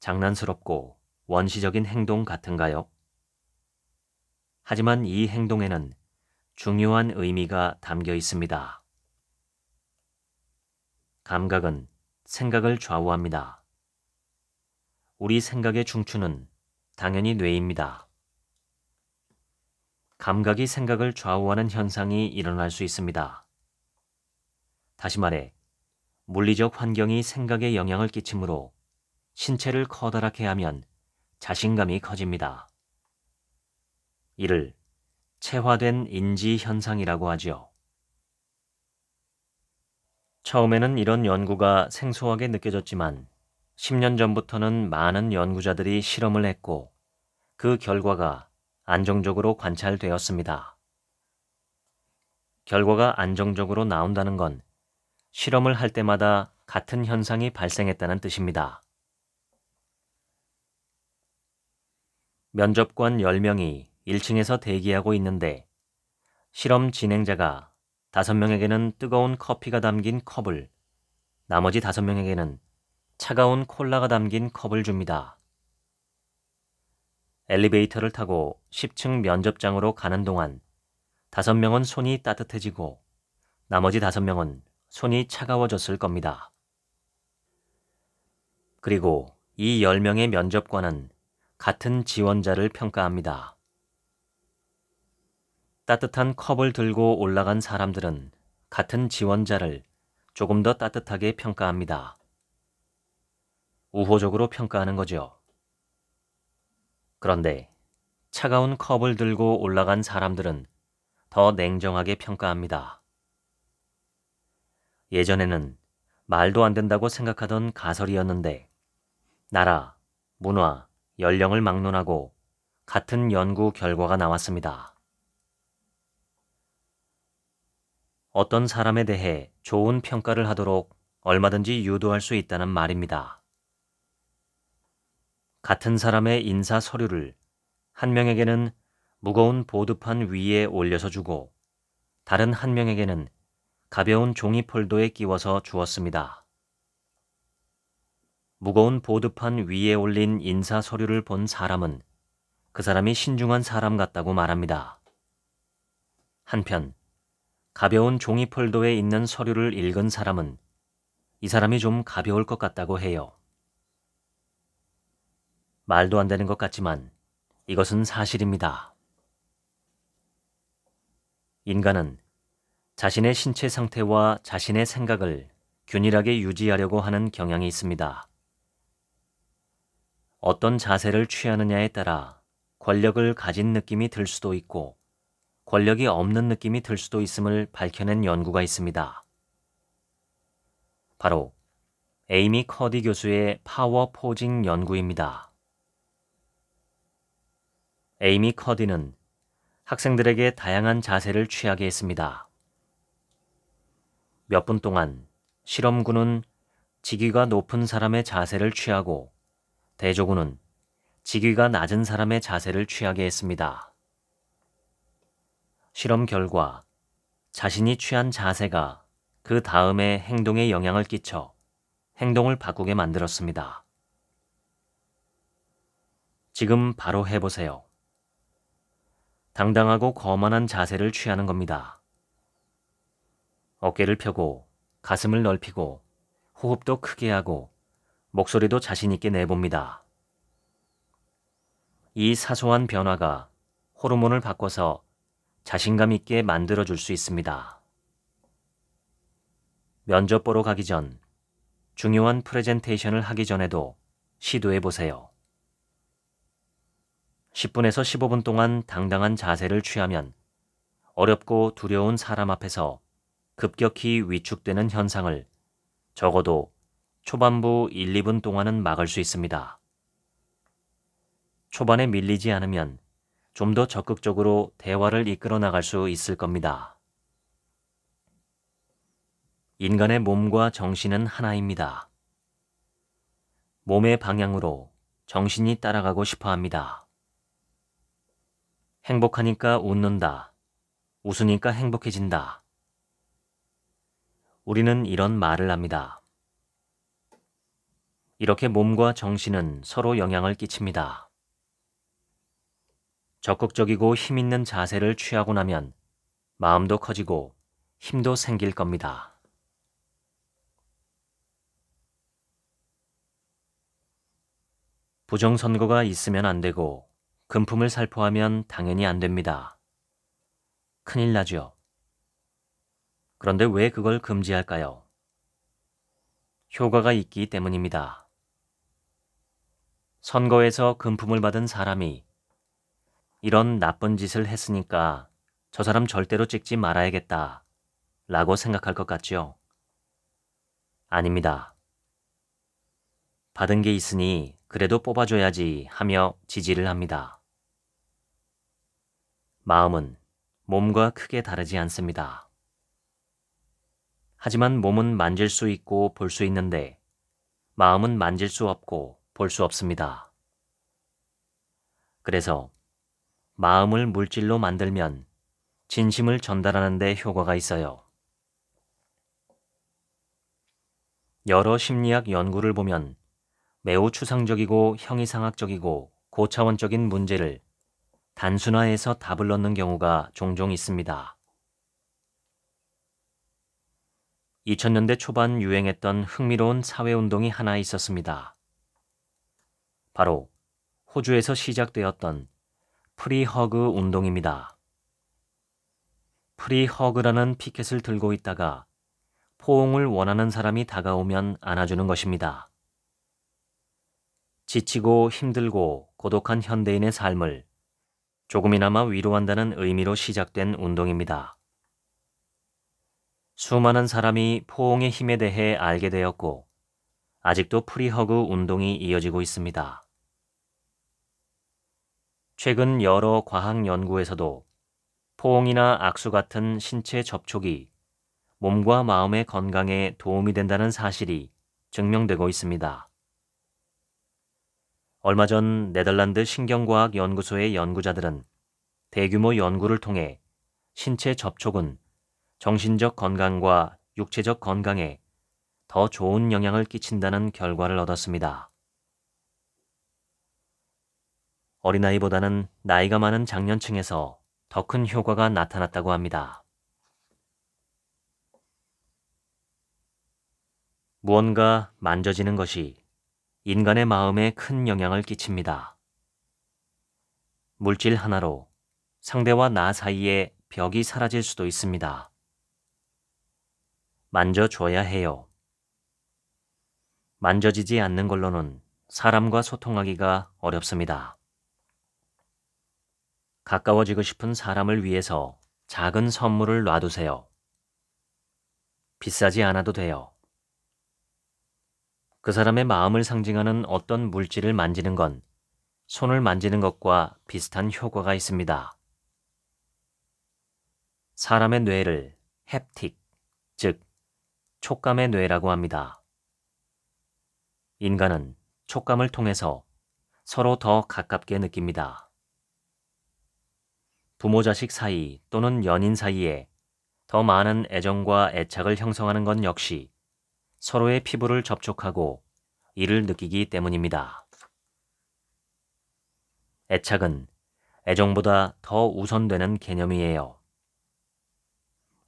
장난스럽고 원시적인 행동 같은가요? 하지만 이 행동에는 중요한 의미가 담겨 있습니다. 감각은 생각을 좌우합니다. 우리 생각의 중추는 당연히 뇌입니다. 감각이 생각을 좌우하는 현상이 일어날 수 있습니다. 다시 말해, 물리적 환경이 생각에 영향을 끼치므로 신체를 커다랗게 하면 자신감이 커집니다. 이를 체화된 인지 현상이라고 하지요. 처음에는 이런 연구가 생소하게 느껴졌지만 10년 전부터는 많은 연구자들이 실험을 했고 그 결과가 안정적으로 관찰되었습니다. 결과가 안정적으로 나온다는 건 실험을 할 때마다 같은 현상이 발생했다는 뜻입니다. 면접관 10명이 1층에서 대기하고 있는데 실험 진행자가 다섯 명에게는 뜨거운 커피가 담긴 컵을, 나머지 다섯 명에게는 차가운 콜라가 담긴 컵을 줍니다. 엘리베이터를 타고 10층 면접장으로 가는 동안 다섯 명은 손이 따뜻해지고 나머지 다섯 명은 손이 차가워졌을 겁니다. 그리고 이1 0명의 면접관은 같은 지원자를 평가합니다. 따뜻한 컵을 들고 올라간 사람들은 같은 지원자를 조금 더 따뜻하게 평가합니다. 우호적으로 평가하는 거죠. 그런데 차가운 컵을 들고 올라간 사람들은 더 냉정하게 평가합니다. 예전에는 말도 안 된다고 생각하던 가설이었는데 나라, 문화, 연령을 막론하고 같은 연구 결과가 나왔습니다. 어떤 사람에 대해 좋은 평가를 하도록 얼마든지 유도할 수 있다는 말입니다. 같은 사람의 인사 서류를 한 명에게는 무거운 보드판 위에 올려서 주고 다른 한 명에게는 가벼운 종이 폴더에 끼워서 주었습니다. 무거운 보드판 위에 올린 인사 서류를 본 사람은 그 사람이 신중한 사람 같다고 말합니다. 한편 가벼운 종이 폴더에 있는 서류를 읽은 사람은 이 사람이 좀 가벼울 것 같다고 해요. 말도 안 되는 것 같지만 이것은 사실입니다. 인간은 자신의 신체 상태와 자신의 생각을 균일하게 유지하려고 하는 경향이 있습니다. 어떤 자세를 취하느냐에 따라 권력을 가진 느낌이 들 수도 있고 권력이 없는 느낌이 들 수도 있음을 밝혀낸 연구가 있습니다. 바로 에이미 커디 교수의 파워 포징 연구입니다. 에이미 커디는 학생들에게 다양한 자세를 취하게 했습니다. 몇 분 동안 실험군은 직위가 높은 사람의 자세를 취하고 대조군은 직위가 낮은 사람의 자세를 취하게 했습니다. 실험 결과 자신이 취한 자세가 그다음에 행동에 영향을 끼쳐 행동을 바꾸게 만들었습니다. 지금 바로 해보세요. 당당하고 거만한 자세를 취하는 겁니다. 어깨를 펴고 가슴을 넓히고 호흡도 크게 하고 목소리도 자신있게 내봅니다. 이 사소한 변화가 호르몬을 바꿔서 자신감 있게 만들어 줄수 있습니다. 면접 보러 가기 전, 중요한 프레젠테이션을 하기 전에도 시도해 보세요. 10분에서 15분 동안 당당한 자세를 취하면 어렵고 두려운 사람 앞에서 급격히 위축되는 현상을 적어도 초반부 1, 2분 동안은 막을 수 있습니다. 초반에 밀리지 않으면 좀더 적극적으로 대화를 이끌어 나갈 수 있을 겁니다. 인간의 몸과 정신은 하나입니다. 몸의 방향으로 정신이 따라가고 싶어 합니다. 행복하니까 웃는다. 웃으니까 행복해진다. 우리는 이런 말을 합니다. 이렇게 몸과 정신은 서로 영향을 끼칩니다. 적극적이고 힘있는 자세를 취하고 나면 마음도 커지고 힘도 생길 겁니다. 부정선거가 있으면 안 되고 금품을 살포하면 당연히 안 됩니다. 큰일 나죠. 그런데 왜 그걸 금지할까요? 효과가 있기 때문입니다. 선거에서 금품을 받은 사람이 이런 나쁜 짓을 했으니까 저 사람 절대로 찍지 말아야겠다 라고 생각할 것 같지요. 아닙니다. 받은 게 있으니 그래도 뽑아줘야지 하며 지지를 합니다. 마음은 몸과 크게 다르지 않습니다. 하지만 몸은 만질 수 있고 볼 수 있는데 마음은 만질 수 없고 볼 수 없습니다. 그래서 마음을 물질로 만들면 진심을 전달하는 데 효과가 있어요. 여러 심리학 연구를 보면 매우 추상적이고 형이상학적이고 고차원적인 문제를 단순화해서 답을 넣는 경우가 종종 있습니다. 2000년대 초반 유행했던 흥미로운 사회운동이 하나 있었습니다. 바로 호주에서 시작되었던 프리허그 운동입니다. 프리허그라는 피켓을 들고 있다가 포옹을 원하는 사람이 다가오면 안아주는 것입니다. 지치고 힘들고 고독한 현대인의 삶을 조금이나마 위로한다는 의미로 시작된 운동입니다. 수많은 사람이 포옹의 힘에 대해 알게 되었고, 아직도 프리허그 운동이 이어지고 있습니다. 최근 여러 과학 연구에서도 포옹이나 악수 같은 신체 접촉이 몸과 마음의 건강에 도움이 된다는 사실이 증명되고 있습니다. 얼마 전 네덜란드 신경과학 연구소의 연구자들은 대규모 연구를 통해 신체 접촉은 정신적 건강과 육체적 건강에 더 좋은 영향을 끼친다는 결과를 얻었습니다. 어린아이보다는 나이가 많은 장년층에서 더 큰 효과가 나타났다고 합니다. 무언가 만져지는 것이 인간의 마음에 큰 영향을 끼칩니다. 물질 하나로 상대와 나 사이에 벽이 사라질 수도 있습니다. 만져줘야 해요. 만져지지 않는 걸로는 사람과 소통하기가 어렵습니다. 가까워지고 싶은 사람을 위해서 작은 선물을 놔두세요. 비싸지 않아도 돼요. 그 사람의 마음을 상징하는 어떤 물질을 만지는 건 손을 만지는 것과 비슷한 효과가 있습니다. 사람의 뇌를 햅틱, 즉, 촉감의 뇌라고 합니다. 인간은 촉감을 통해서 서로 더 가깝게 느낍니다. 부모 자식 사이 또는 연인 사이에 더 많은 애정과 애착을 형성하는 건 역시 서로의 피부를 접촉하고 이를 느끼기 때문입니다. 애착은 애정보다 더 우선되는 개념이에요.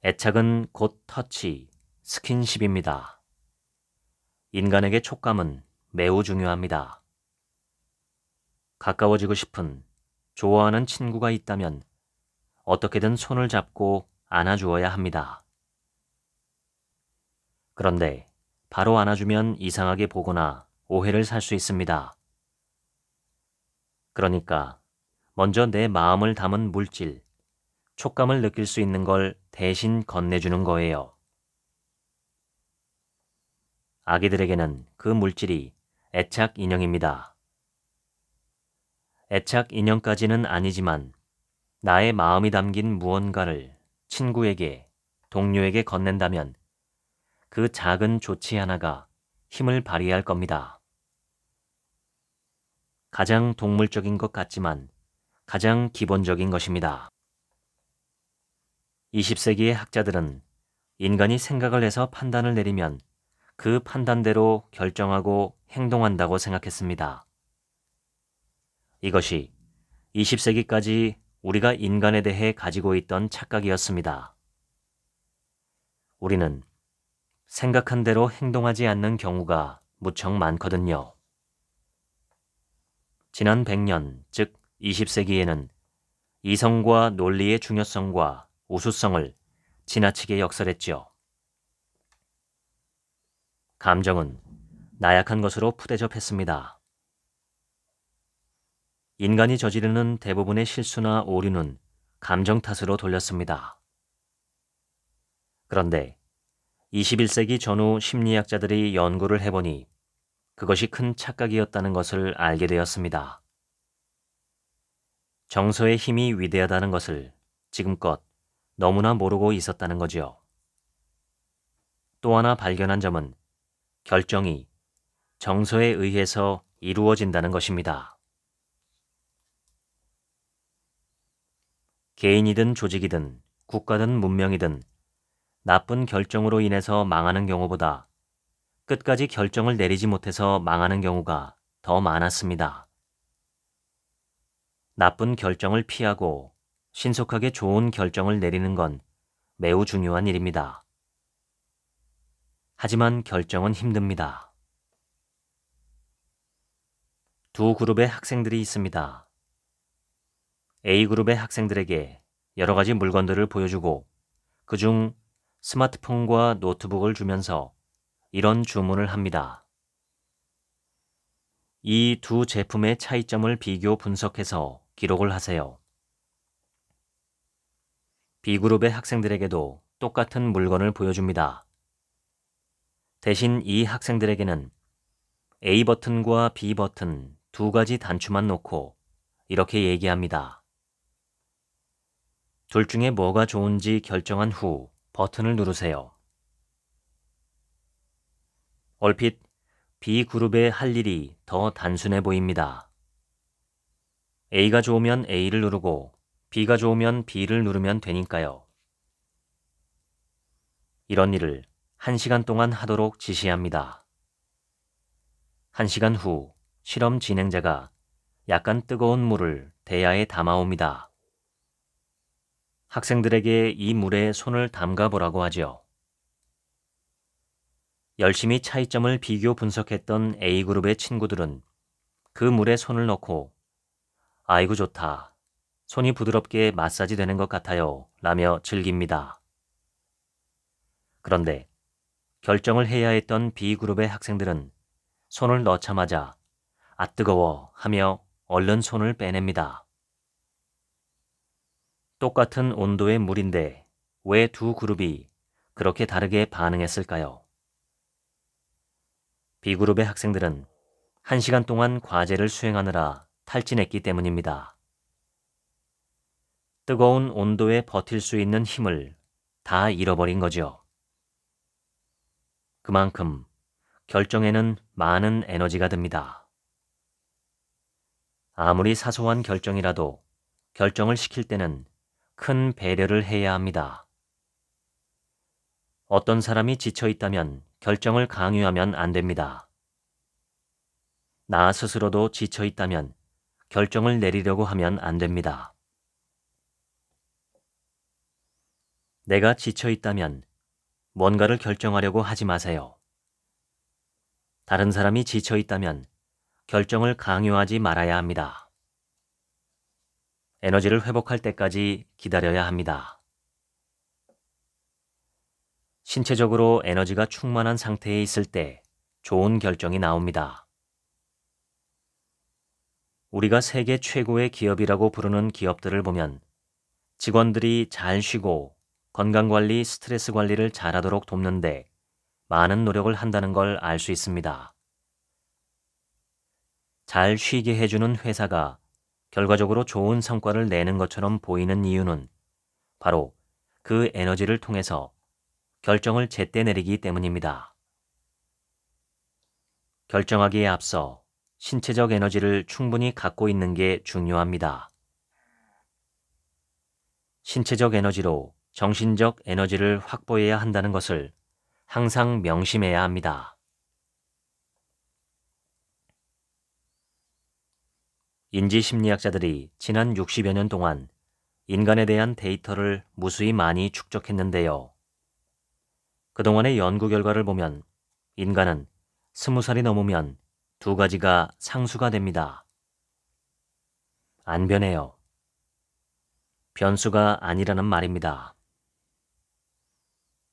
애착은 곧 터치, 스킨십입니다. 인간에게 촉감은 매우 중요합니다. 가까워지고 싶은, 좋아하는 친구가 있다면 어떻게든 손을 잡고 안아주어야 합니다. 그런데 바로 안아주면 이상하게 보거나 오해를 살 수 있습니다. 그러니까 먼저 내 마음을 담은 물질, 촉감을 느낄 수 있는 걸 대신 건네주는 거예요. 아기들에게는 그 물질이 애착 인형입니다. 애착 인형까지는 아니지만 나의 마음이 담긴 무언가를 친구에게, 동료에게 건넨다면 그 작은 조치 하나가 힘을 발휘할 겁니다. 가장 동물적인 것 같지만 가장 기본적인 것입니다. 20세기의 학자들은 인간이 생각을 해서 판단을 내리면 그 판단대로 결정하고 행동한다고 생각했습니다. 이것이 20세기까지 우리가 인간에 대해 가지고 있던 착각이었습니다. 우리는 생각한 대로 행동하지 않는 경우가 무척 많거든요. 지난 100년, 즉 20세기에는 이성과 논리의 중요성과 우수성을 지나치게 역설했지요. 감정은 나약한 것으로 푸대접했습니다. 인간이 저지르는 대부분의 실수나 오류는 감정 탓으로 돌렸습니다. 그런데 21세기 전후 심리학자들이 연구를 해보니 그것이 큰 착각이었다는 것을 알게 되었습니다. 정서의 힘이 위대하다는 것을 지금껏 너무나 모르고 있었다는 거지요. 또 하나 발견한 점은 결정이 정서에 의해서 이루어진다는 것입니다. 개인이든 조직이든 국가든 문명이든 나쁜 결정으로 인해서 망하는 경우보다 끝까지 결정을 내리지 못해서 망하는 경우가 더 많았습니다. 나쁜 결정을 피하고 신속하게 좋은 결정을 내리는 건 매우 중요한 일입니다. 하지만 결정은 힘듭니다. 두 그룹의 학생들이 있습니다. A그룹의 학생들에게 여러 가지 물건들을 보여주고 그 중 스마트폰과 노트북을 주면서 이런 주문을 합니다. 이 두 제품의 차이점을 비교 분석해서 기록을 하세요. B그룹의 학생들에게도 똑같은 물건을 보여줍니다. 대신 이 학생들에게는 A 버튼과 B 버튼 두 가지 단추만 놓고 이렇게 얘기합니다. 둘 중에 뭐가 좋은지 결정한 후 버튼을 누르세요. 얼핏 B그룹의 할 일이 더 단순해 보입니다. A가 좋으면 A를 누르고 B가 좋으면 B를 누르면 되니까요. 이런 일을 1시간 동안 하도록 지시합니다. 1시간 후 실험 진행자가 약간 뜨거운 물을 대야에 담아옵니다. 학생들에게 이 물에 손을 담가 보라고 하지요. 열심히 차이점을 비교 분석했던 A그룹의 친구들은 그 물에 손을 넣고 아이고 좋다. 손이 부드럽게 마사지 되는 것 같아요. 라며 즐깁니다. 그런데 결정을 해야 했던 B그룹의 학생들은 손을 넣자마자 아 뜨거워 하며 얼른 손을 빼냅니다. 똑같은 온도의 물인데 왜 두 그룹이 그렇게 다르게 반응했을까요? B그룹의 학생들은 1시간 동안 과제를 수행하느라 탈진했기 때문입니다. 뜨거운 온도에 버틸 수 있는 힘을 다 잃어버린 거죠. 그만큼 결정에는 많은 에너지가 듭니다. 아무리 사소한 결정이라도 결정을 시킬 때는 큰 배려를 해야 합니다. 어떤 사람이 지쳐 있다면 결정을 강요하면 안 됩니다. 나 스스로도 지쳐 있다면 결정을 내리려고 하면 안 됩니다. 내가 지쳐 있다면 뭔가를 결정하려고 하지 마세요. 다른 사람이 지쳐 있다면 결정을 강요하지 말아야 합니다. 에너지를 회복할 때까지 기다려야 합니다. 신체적으로 에너지가 충만한 상태에 있을 때 좋은 결정이 나옵니다. 우리가 세계 최고의 기업이라고 부르는 기업들을 보면 직원들이 잘 쉬고 건강관리, 스트레스 관리를 잘하도록 돕는데 많은 노력을 한다는 걸 알 수 있습니다. 잘 쉬게 해주는 회사가 결과적으로 좋은 성과를 내는 것처럼 보이는 이유는 바로 그 에너지를 통해서 결정을 제때 내리기 때문입니다. 결정하기에 앞서 신체적 에너지를 충분히 갖고 있는 게 중요합니다. 신체적 에너지로 정신적 에너지를 확보해야 한다는 것을 항상 명심해야 합니다. 인지심리학자들이 지난 60여 년 동안 인간에 대한 데이터를 무수히 많이 축적했는데요. 그동안의 연구 결과를 보면 인간은 20살이 넘으면 두 가지가 상수가 됩니다. 안 변해요. 변수가 아니라는 말입니다.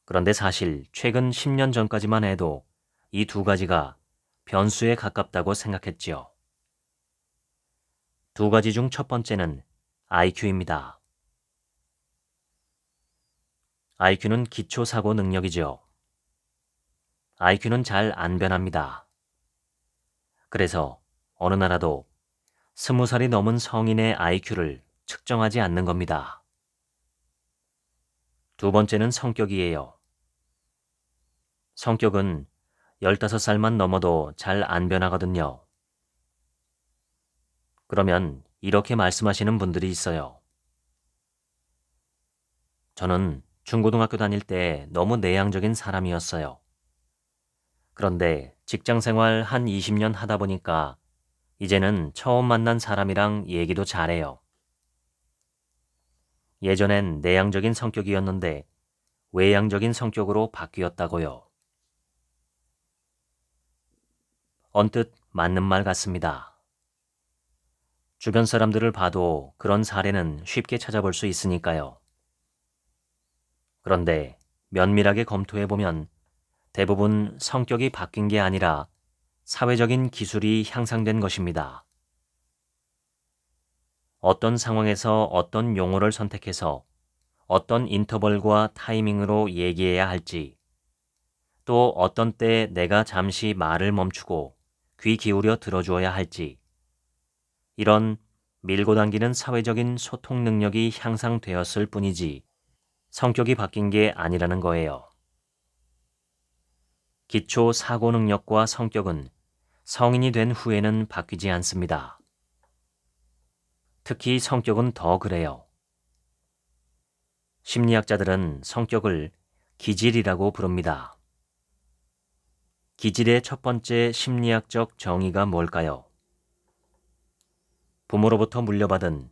그런데 사실 최근 10년 전까지만 해도 이 두 가지가 변수에 가깝다고 생각했지요. 두 가지 중 첫 번째는 IQ입니다. IQ는 기초 사고 능력이죠. IQ는 잘 안 변합니다. 그래서 어느 나라도 스무 살이 넘은 성인의 IQ를 측정하지 않는 겁니다. 두 번째는 성격이에요. 성격은 15살만 넘어도 잘 안 변하거든요. 그러면 이렇게 말씀하시는 분들이 있어요. 저는 중고등학교 다닐 때 너무 내향적인 사람이었어요. 그런데 직장 생활 한 20년 하다 보니까 이제는 처음 만난 사람이랑 얘기도 잘해요. 예전엔 내향적인 성격이었는데 외향적인 성격으로 바뀌었다고요. 언뜻 맞는 말 같습니다. 주변 사람들을 봐도 그런 사례는 쉽게 찾아볼 수 있으니까요. 그런데 면밀하게 검토해 보면 대부분 성격이 바뀐 게 아니라 사회적인 기술이 향상된 것입니다. 어떤 상황에서 어떤 용어를 선택해서 어떤 인터벌과 타이밍으로 얘기해야 할지, 또 어떤 때 내가 잠시 말을 멈추고 귀 기울여 들어주어야 할지, 이런 밀고 당기는 사회적인 소통 능력이 향상되었을 뿐이지 성격이 바뀐 게 아니라는 거예요. 기초 사고 능력과 성격은 성인이 된 후에는 바뀌지 않습니다. 특히 성격은 더 그래요. 심리학자들은 성격을 기질이라고 부릅니다. 기질의 첫 번째 심리학적 정의가 뭘까요? 부모로부터 물려받은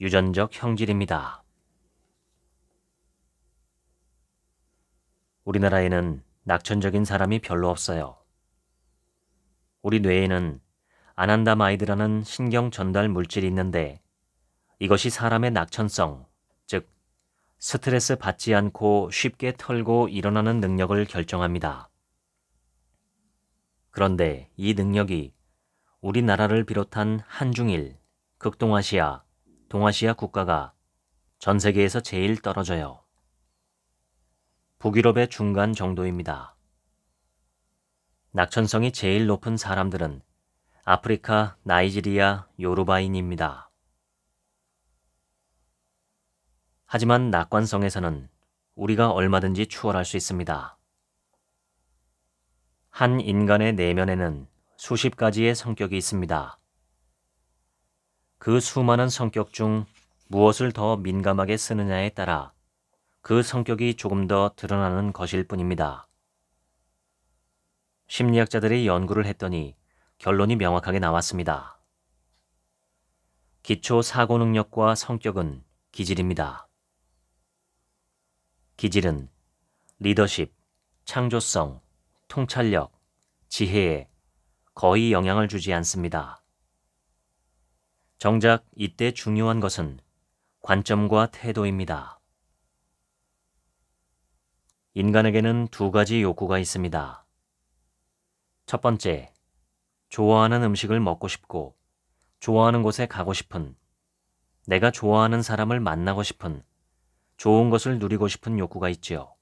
유전적 형질입니다. 우리나라에는 낙천적인 사람이 별로 없어요. 우리 뇌에는 아난다마이드라는 신경 전달 물질이 있는데 이것이 사람의 낙천성, 즉 스트레스 받지 않고 쉽게 털고 일어나는 능력을 결정합니다. 그런데 이 능력이 우리나라를 비롯한 한중일, 극동아시아, 동아시아 국가가 전 세계에서 제일 떨어져요. 북유럽의 중간 정도입니다. 낙천성이 제일 높은 사람들은 아프리카, 나이지리아, 요르바인입니다. 하지만 낙관성에서는 우리가 얼마든지 추월할 수 있습니다. 한 인간의 내면에는 수십 가지의 성격이 있습니다. 그 수많은 성격 중 무엇을 더 민감하게 쓰느냐에 따라 그 성격이 조금 더 드러나는 것일 뿐입니다. 심리학자들이 연구를 했더니 결론이 명확하게 나왔습니다. 기초 사고 능력과 성격은 기질입니다. 기질은 리더십, 창조성, 통찰력, 지혜에 거의 영향을 주지 않습니다. 정작 이때 중요한 것은 관점과 태도입니다. 인간에게는 두 가지 욕구가 있습니다. 첫 번째, 좋아하는 음식을 먹고 싶고, 좋아하는 곳에 가고 싶은, 내가 좋아하는 사람을 만나고 싶은, 좋은 것을 누리고 싶은 욕구가 있지요.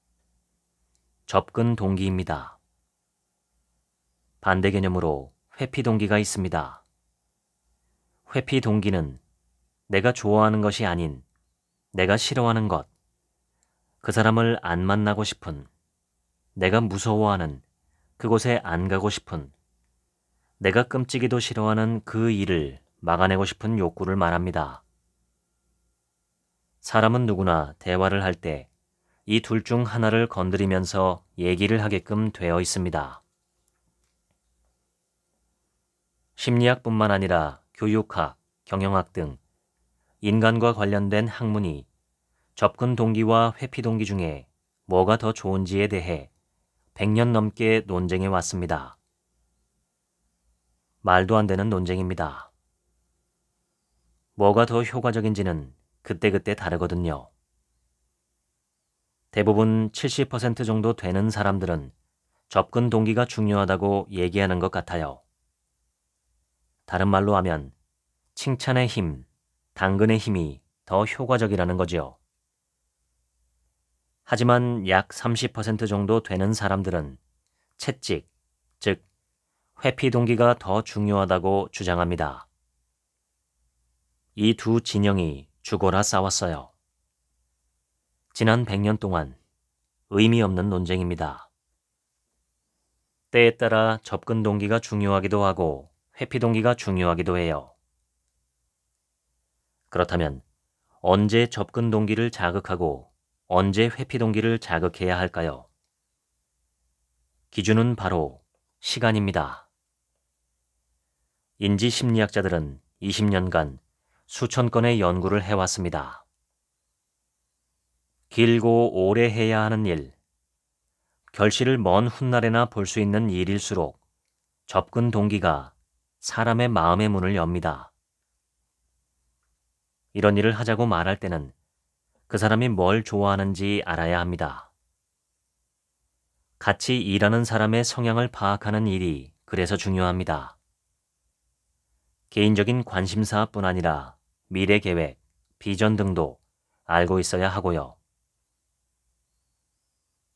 접근 동기입니다. 반대 개념으로 회피 동기가 있습니다. 회피 동기는 내가 좋아하는 것이 아닌 내가 싫어하는 것, 그 사람을 안 만나고 싶은, 내가 무서워하는, 그곳에 안 가고 싶은, 내가 끔찍이도 싫어하는 그 일을 막아내고 싶은 욕구를 말합니다. 사람은 누구나 대화를 할 때 이 둘 중 하나를 건드리면서 얘기를 하게끔 되어 있습니다. 심리학뿐만 아니라 교육학, 경영학 등 인간과 관련된 학문이 접근 동기와 회피 동기 중에 뭐가 더 좋은지에 대해 100년 넘게 논쟁해 왔습니다. 말도 안 되는 논쟁입니다. 뭐가 더 효과적인지는 그때그때 다르거든요. 대부분 70% 정도 되는 사람들은 접근 동기가 중요하다고 얘기하는 것 같아요. 다른 말로 하면 칭찬의 힘, 당근의 힘이 더 효과적이라는 거지요. 하지만 약 30% 정도 되는 사람들은 채찍, 즉 회피 동기가 더 중요하다고 주장합니다. 이 두 진영이 죽어라 싸웠어요. 지난 100년 동안 의미 없는 논쟁입니다. 때에 따라 접근 동기가 중요하기도 하고 회피 동기가 중요하기도 해요. 그렇다면 언제 접근 동기를 자극하고 언제 회피 동기를 자극해야 할까요? 기준은 바로 시간입니다. 인지 심리학자들은 20년간 수천 건의 연구를 해왔습니다. 길고 오래 해야 하는 일, 결실을 먼 훗날에나 볼 수 있는 일일수록 접근 동기가 사람의 마음의 문을 엽니다. 이런 일을 하자고 말할 때는 그 사람이 뭘 좋아하는지 알아야 합니다. 같이 일하는 사람의 성향을 파악하는 일이 그래서 중요합니다. 개인적인 관심사뿐 아니라 미래 계획, 비전 등도 알고 있어야 하고요.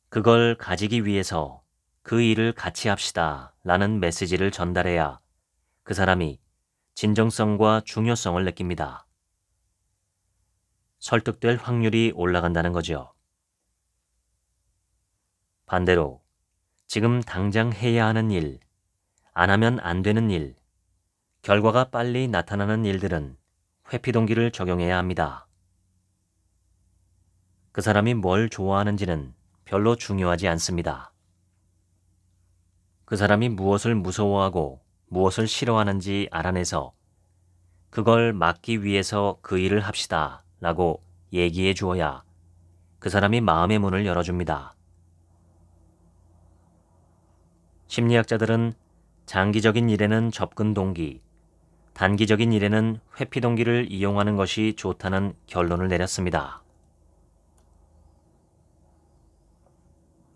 그걸 가지기 위해서 그 일을 같이 합시다 라는 메시지를 전달해야 그 사람이 진정성과 중요성을 느낍니다. 설득될 확률이 올라간다는 거죠. 반대로 지금 당장 해야 하는 일, 안 하면 안 되는 일, 결과가 빨리 나타나는 일들은 회피 동기를 적용해야 합니다. 그 사람이 뭘 좋아하는지는 별로 중요하지 않습니다. 그 사람이 무엇을 무서워하고 무엇을 싫어하는지 알아내서 그걸 막기 위해서 그 일을 합시다 라고 얘기해 주어야 그 사람이 마음의 문을 열어줍니다. 심리학자들은 장기적인 일에는 접근 동기, 단기적인 일에는 회피 동기를 이용하는 것이 좋다는 결론을 내렸습니다.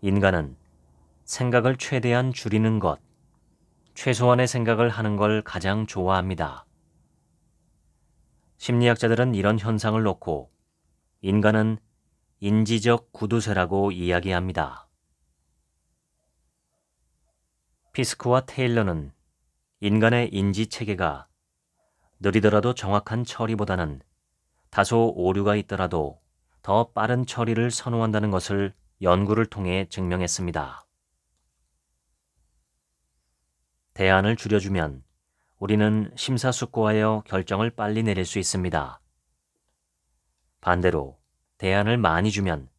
인간은 생각을 최대한 줄이는 것, 최소한의 생각을 하는 걸 가장 좋아합니다. 심리학자들은 이런 현상을 놓고 인간은 인지적 구두쇠라고 이야기합니다. 피스크와 테일러는 인간의 인지 체계가 느리더라도 정확한 처리보다는 다소 오류가 있더라도 더 빠른 처리를 선호한다는 것을 연구를 통해 증명했습니다. 대안을 줄여주면 우리는 심사숙고하여 결정을 빨리 내릴 수 있습니다. 반대로 대안을 많이 주면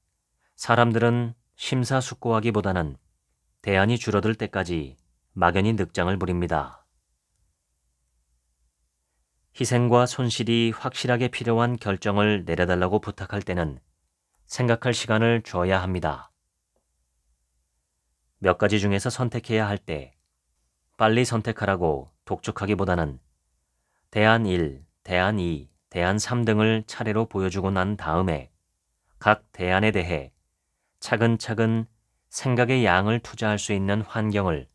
사람들은 심사숙고하기보다는 대안이 줄어들 때까지 막연히 늑장을 부립니다. 희생과 손실이 확실하게 필요한 결정을 내려달라고 부탁할 때는 생각할 시간을 줘야 합니다. 몇 가지 중에서 선택해야 할때 빨리 선택하라고 독촉하기보다는 대안 1, 대안 2, 대안 3 등을 차례로 보여주고 난 다음에 각 대안에 대해 차근차근 생각의 양을 투자할 수 있는 환경을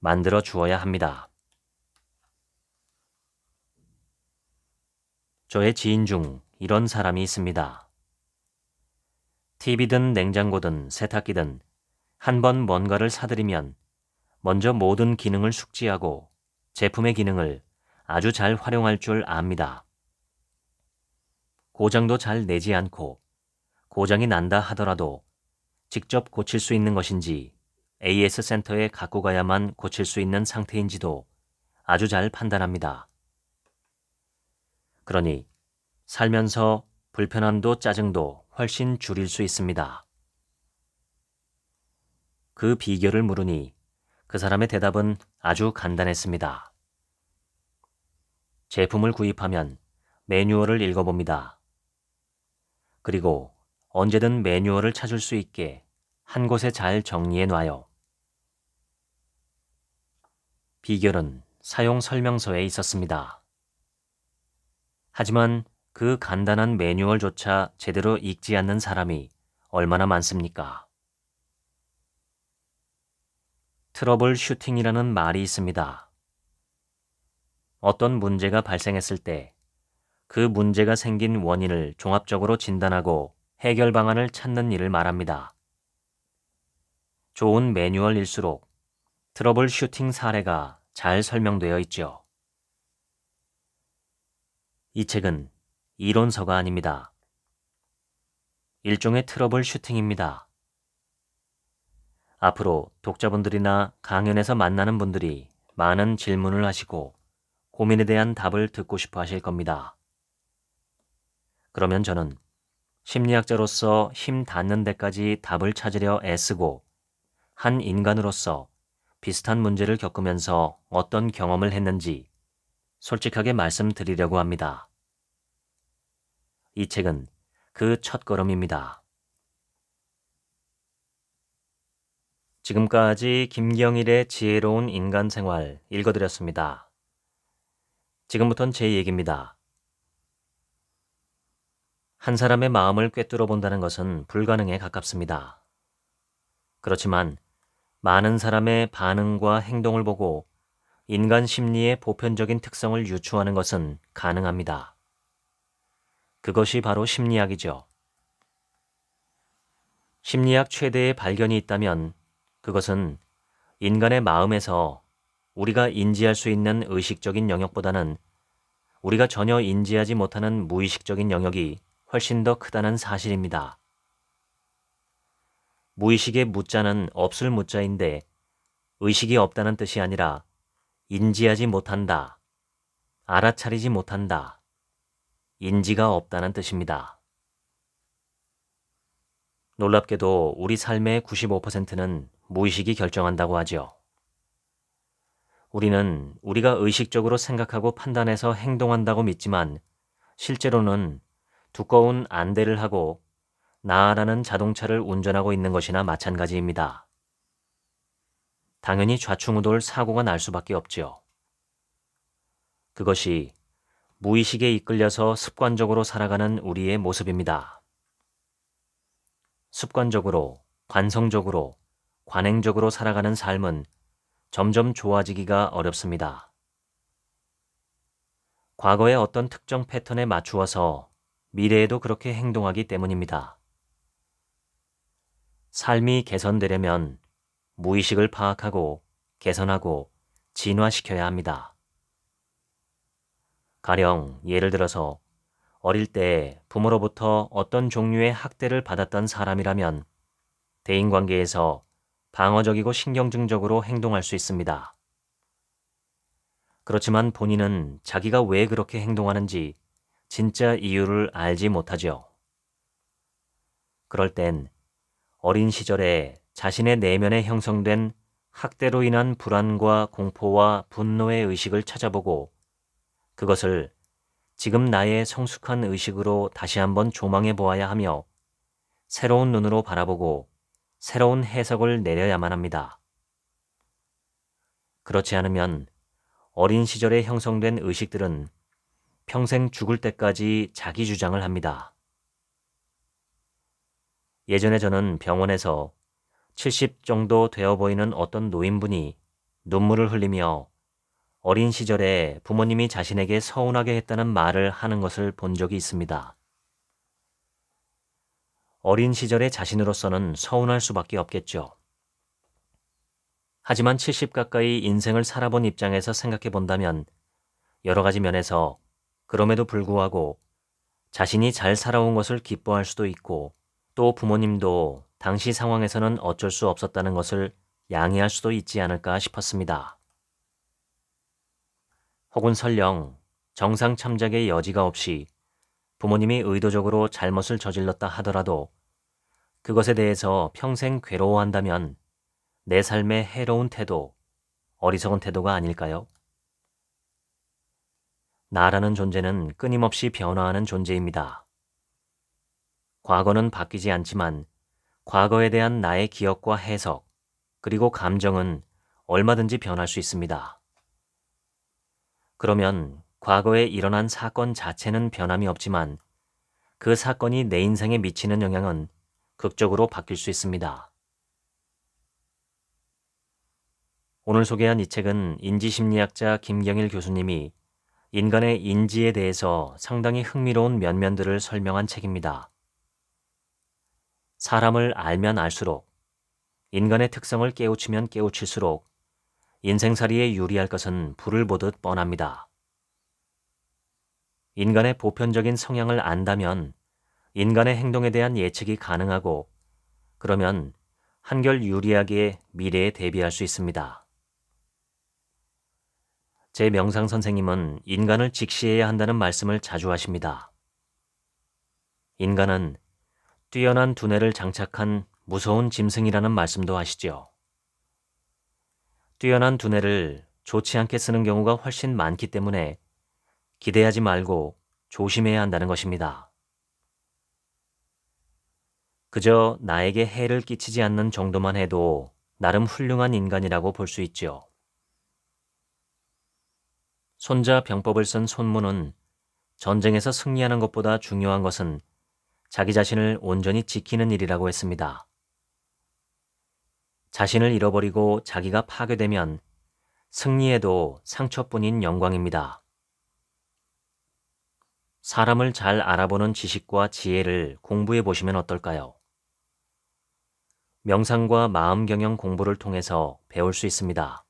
만들어 주어야 합니다. 저의 지인 중 이런 사람이 있습니다. TV든 냉장고든 세탁기든 한 번 뭔가를 사드리면 먼저 모든 기능을 숙지하고 제품의 기능을 아주 잘 활용할 줄 압니다. 고장도 잘 내지 않고 고장이 난다 하더라도 직접 고칠 수 있는 것인지 AS 센터에 갖고 가야만 고칠 수 있는 상태인지도 아주 잘 판단합니다. 그러니 살면서 불편함도 짜증도 훨씬 줄일 수 있습니다. 그 비결을 물으니 그 사람의 대답은 아주 간단했습니다. 제품을 구입하면 매뉴얼을 읽어봅니다. 그리고 언제든 매뉴얼을 찾을 수 있게 한 곳에 잘 정리해 놔요. 비결은 사용 설명서에 있었습니다. 하지만 그 간단한 매뉴얼조차 제대로 읽지 않는 사람이 얼마나 많습니까? 트러블 슈팅이라는 말이 있습니다. 어떤 문제가 발생했을 때 그 문제가 생긴 원인을 종합적으로 진단하고 해결 방안을 찾는 일을 말합니다. 좋은 매뉴얼일수록 트러블 슈팅 사례가 잘 설명되어 있죠. 이 책은 이론서가 아닙니다. 일종의 트러블 슈팅입니다. 앞으로 독자분들이나 강연에서 만나는 분들이 많은 질문을 하시고 고민에 대한 답을 듣고 싶어 하실 겁니다. 그러면 저는 심리학자로서 힘 닿는 데까지 답을 찾으려 애쓰고 한 인간으로서 비슷한 문제를 겪으면서 어떤 경험을 했는지 솔직하게 말씀드리려고 합니다. 이 책은 그 첫걸음입니다. 지금까지 김경일의 지혜로운 인간 생활 읽어드렸습니다. 지금부턴 제 얘기입니다. 한 사람의 마음을 꿰뚫어 본다는 것은 불가능에 가깝습니다. 그렇지만 많은 사람의 반응과 행동을 보고 인간 심리의 보편적인 특성을 유추하는 것은 가능합니다. 그것이 바로 심리학이죠. 심리학 최대의 발견이 있다면 그것은 인간의 마음에서 우리가 인지할 수 있는 의식적인 영역보다는 우리가 전혀 인지하지 못하는 무의식적인 영역이 훨씬 더 크다는 사실입니다. 무의식의 무자는 없을 무자인데 의식이 없다는 뜻이 아니라 인지하지 못한다, 알아차리지 못한다, 인지가 없다는 뜻입니다. 놀랍게도 우리 삶의 95%는 무의식이 결정한다고 하지요. 우리는 우리가 의식적으로 생각하고 판단해서 행동한다고 믿지만 실제로는 두꺼운 안대를 하고 나아라는 자동차를 운전하고 있는 것이나 마찬가지입니다. 당연히 좌충우돌 사고가 날 수밖에 없지요. 그것이 무의식에 이끌려서 습관적으로 살아가는 우리의 모습입니다. 습관적으로, 관성적으로 관행적으로 살아가는 삶은 점점 좋아지기가 어렵습니다. 과거의 어떤 특정 패턴에 맞추어서 미래에도 그렇게 행동하기 때문입니다. 삶이 개선되려면 무의식을 파악하고 개선하고 진화시켜야 합니다. 가령 예를 들어서 어릴 때 부모로부터 어떤 종류의 학대를 받았던 사람이라면 대인관계에서 방어적이고 신경증적으로 행동할 수 있습니다. 그렇지만 본인은 자기가 왜 그렇게 행동하는지 진짜 이유를 알지 못하죠. 그럴 땐 어린 시절에 자신의 내면에 형성된 학대로 인한 불안과 공포와 분노의 의식을 찾아보고 그것을 지금 나의 성숙한 의식으로 다시 한번 조망해 보아야 하며 새로운 눈으로 바라보고 새로운 해석을 내려야만 합니다. 그렇지 않으면 어린 시절에 형성된 의식들은 평생 죽을 때까지 자기 주장을 합니다. 예전에 저는 병원에서 70 정도 되어 보이는 어떤 노인분이 눈물을 흘리며 어린 시절에 부모님이 자신에게 서운하게 했다는 말을 하는 것을 본 적이 있습니다. 어린 시절의 자신으로서는 서운할 수밖에 없겠죠. 하지만 70 가까이 인생을 살아본 입장에서 생각해 본다면 여러 가지 면에서 그럼에도 불구하고 자신이 잘 살아온 것을 기뻐할 수도 있고 또 부모님도 당시 상황에서는 어쩔 수 없었다는 것을 양해할 수도 있지 않을까 싶었습니다. 혹은 설령 정상 참작의 여지가 없이 부모님이 의도적으로 잘못을 저질렀다 하더라도 그것에 대해서 평생 괴로워한다면 내 삶의 해로운 태도, 어리석은 태도가 아닐까요? 나라는 존재는 끊임없이 변화하는 존재입니다. 과거는 바뀌지 않지만 과거에 대한 나의 기억과 해석, 그리고 감정은 얼마든지 변할 수 있습니다. 그러면 과거에 일어난 사건 자체는 변함이 없지만 그 사건이 내 인생에 미치는 영향은 극적으로 바뀔 수 있습니다. 오늘 소개한 이 책은 인지심리학자 김경일 교수님이 인간의 인지에 대해서 상당히 흥미로운 면면들을 설명한 책입니다. 사람을 알면 알수록, 인간의 특성을 깨우치면 깨우칠수록 인생살이에 유리할 것은 불을 보듯 뻔합니다. 인간의 보편적인 성향을 안다면 인간의 행동에 대한 예측이 가능하고 그러면 한결 유리하게 미래에 대비할 수 있습니다. 제 명상 선생님은 인간을 직시해야 한다는 말씀을 자주 하십니다. 인간은 뛰어난 두뇌를 장착한 무서운 짐승이라는 말씀도 하시죠 뛰어난 두뇌를 좋지 않게 쓰는 경우가 훨씬 많기 때문에 기대하지 말고 조심해야 한다는 것입니다. 그저 나에게 해를 끼치지 않는 정도만 해도 나름 훌륭한 인간이라고 볼 수 있지요. 손자 병법을 쓴 손문은 전쟁에서 승리하는 것보다 중요한 것은 자기 자신을 온전히 지키는 일이라고 했습니다. 자신을 잃어버리고 자기가 파괴되면 승리에도 상처뿐인 영광입니다. 사람을 잘 알아보는 지식과 지혜를 공부해 보시면 어떨까요? 명상과 마음 경영 공부를 통해서 배울 수 있습니다.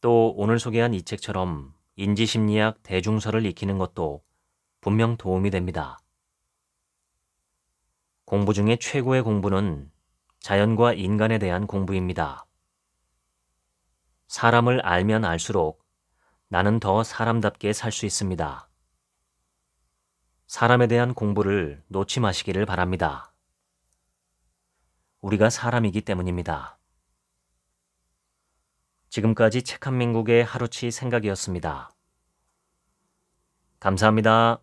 또 오늘 소개한 이 책처럼 인지심리학 대중서를 익히는 것도 분명 도움이 됩니다. 공부 중에 최고의 공부는 자연과 인간에 대한 공부입니다. 사람을 알면 알수록 나는 더 사람답게 살 수 있습니다. 사람에 대한 공부를 놓지 마시기를 바랍니다. 우리가 사람이기 때문입니다. 지금까지 책 한민국의 하루치 생각이었습니다. 감사합니다.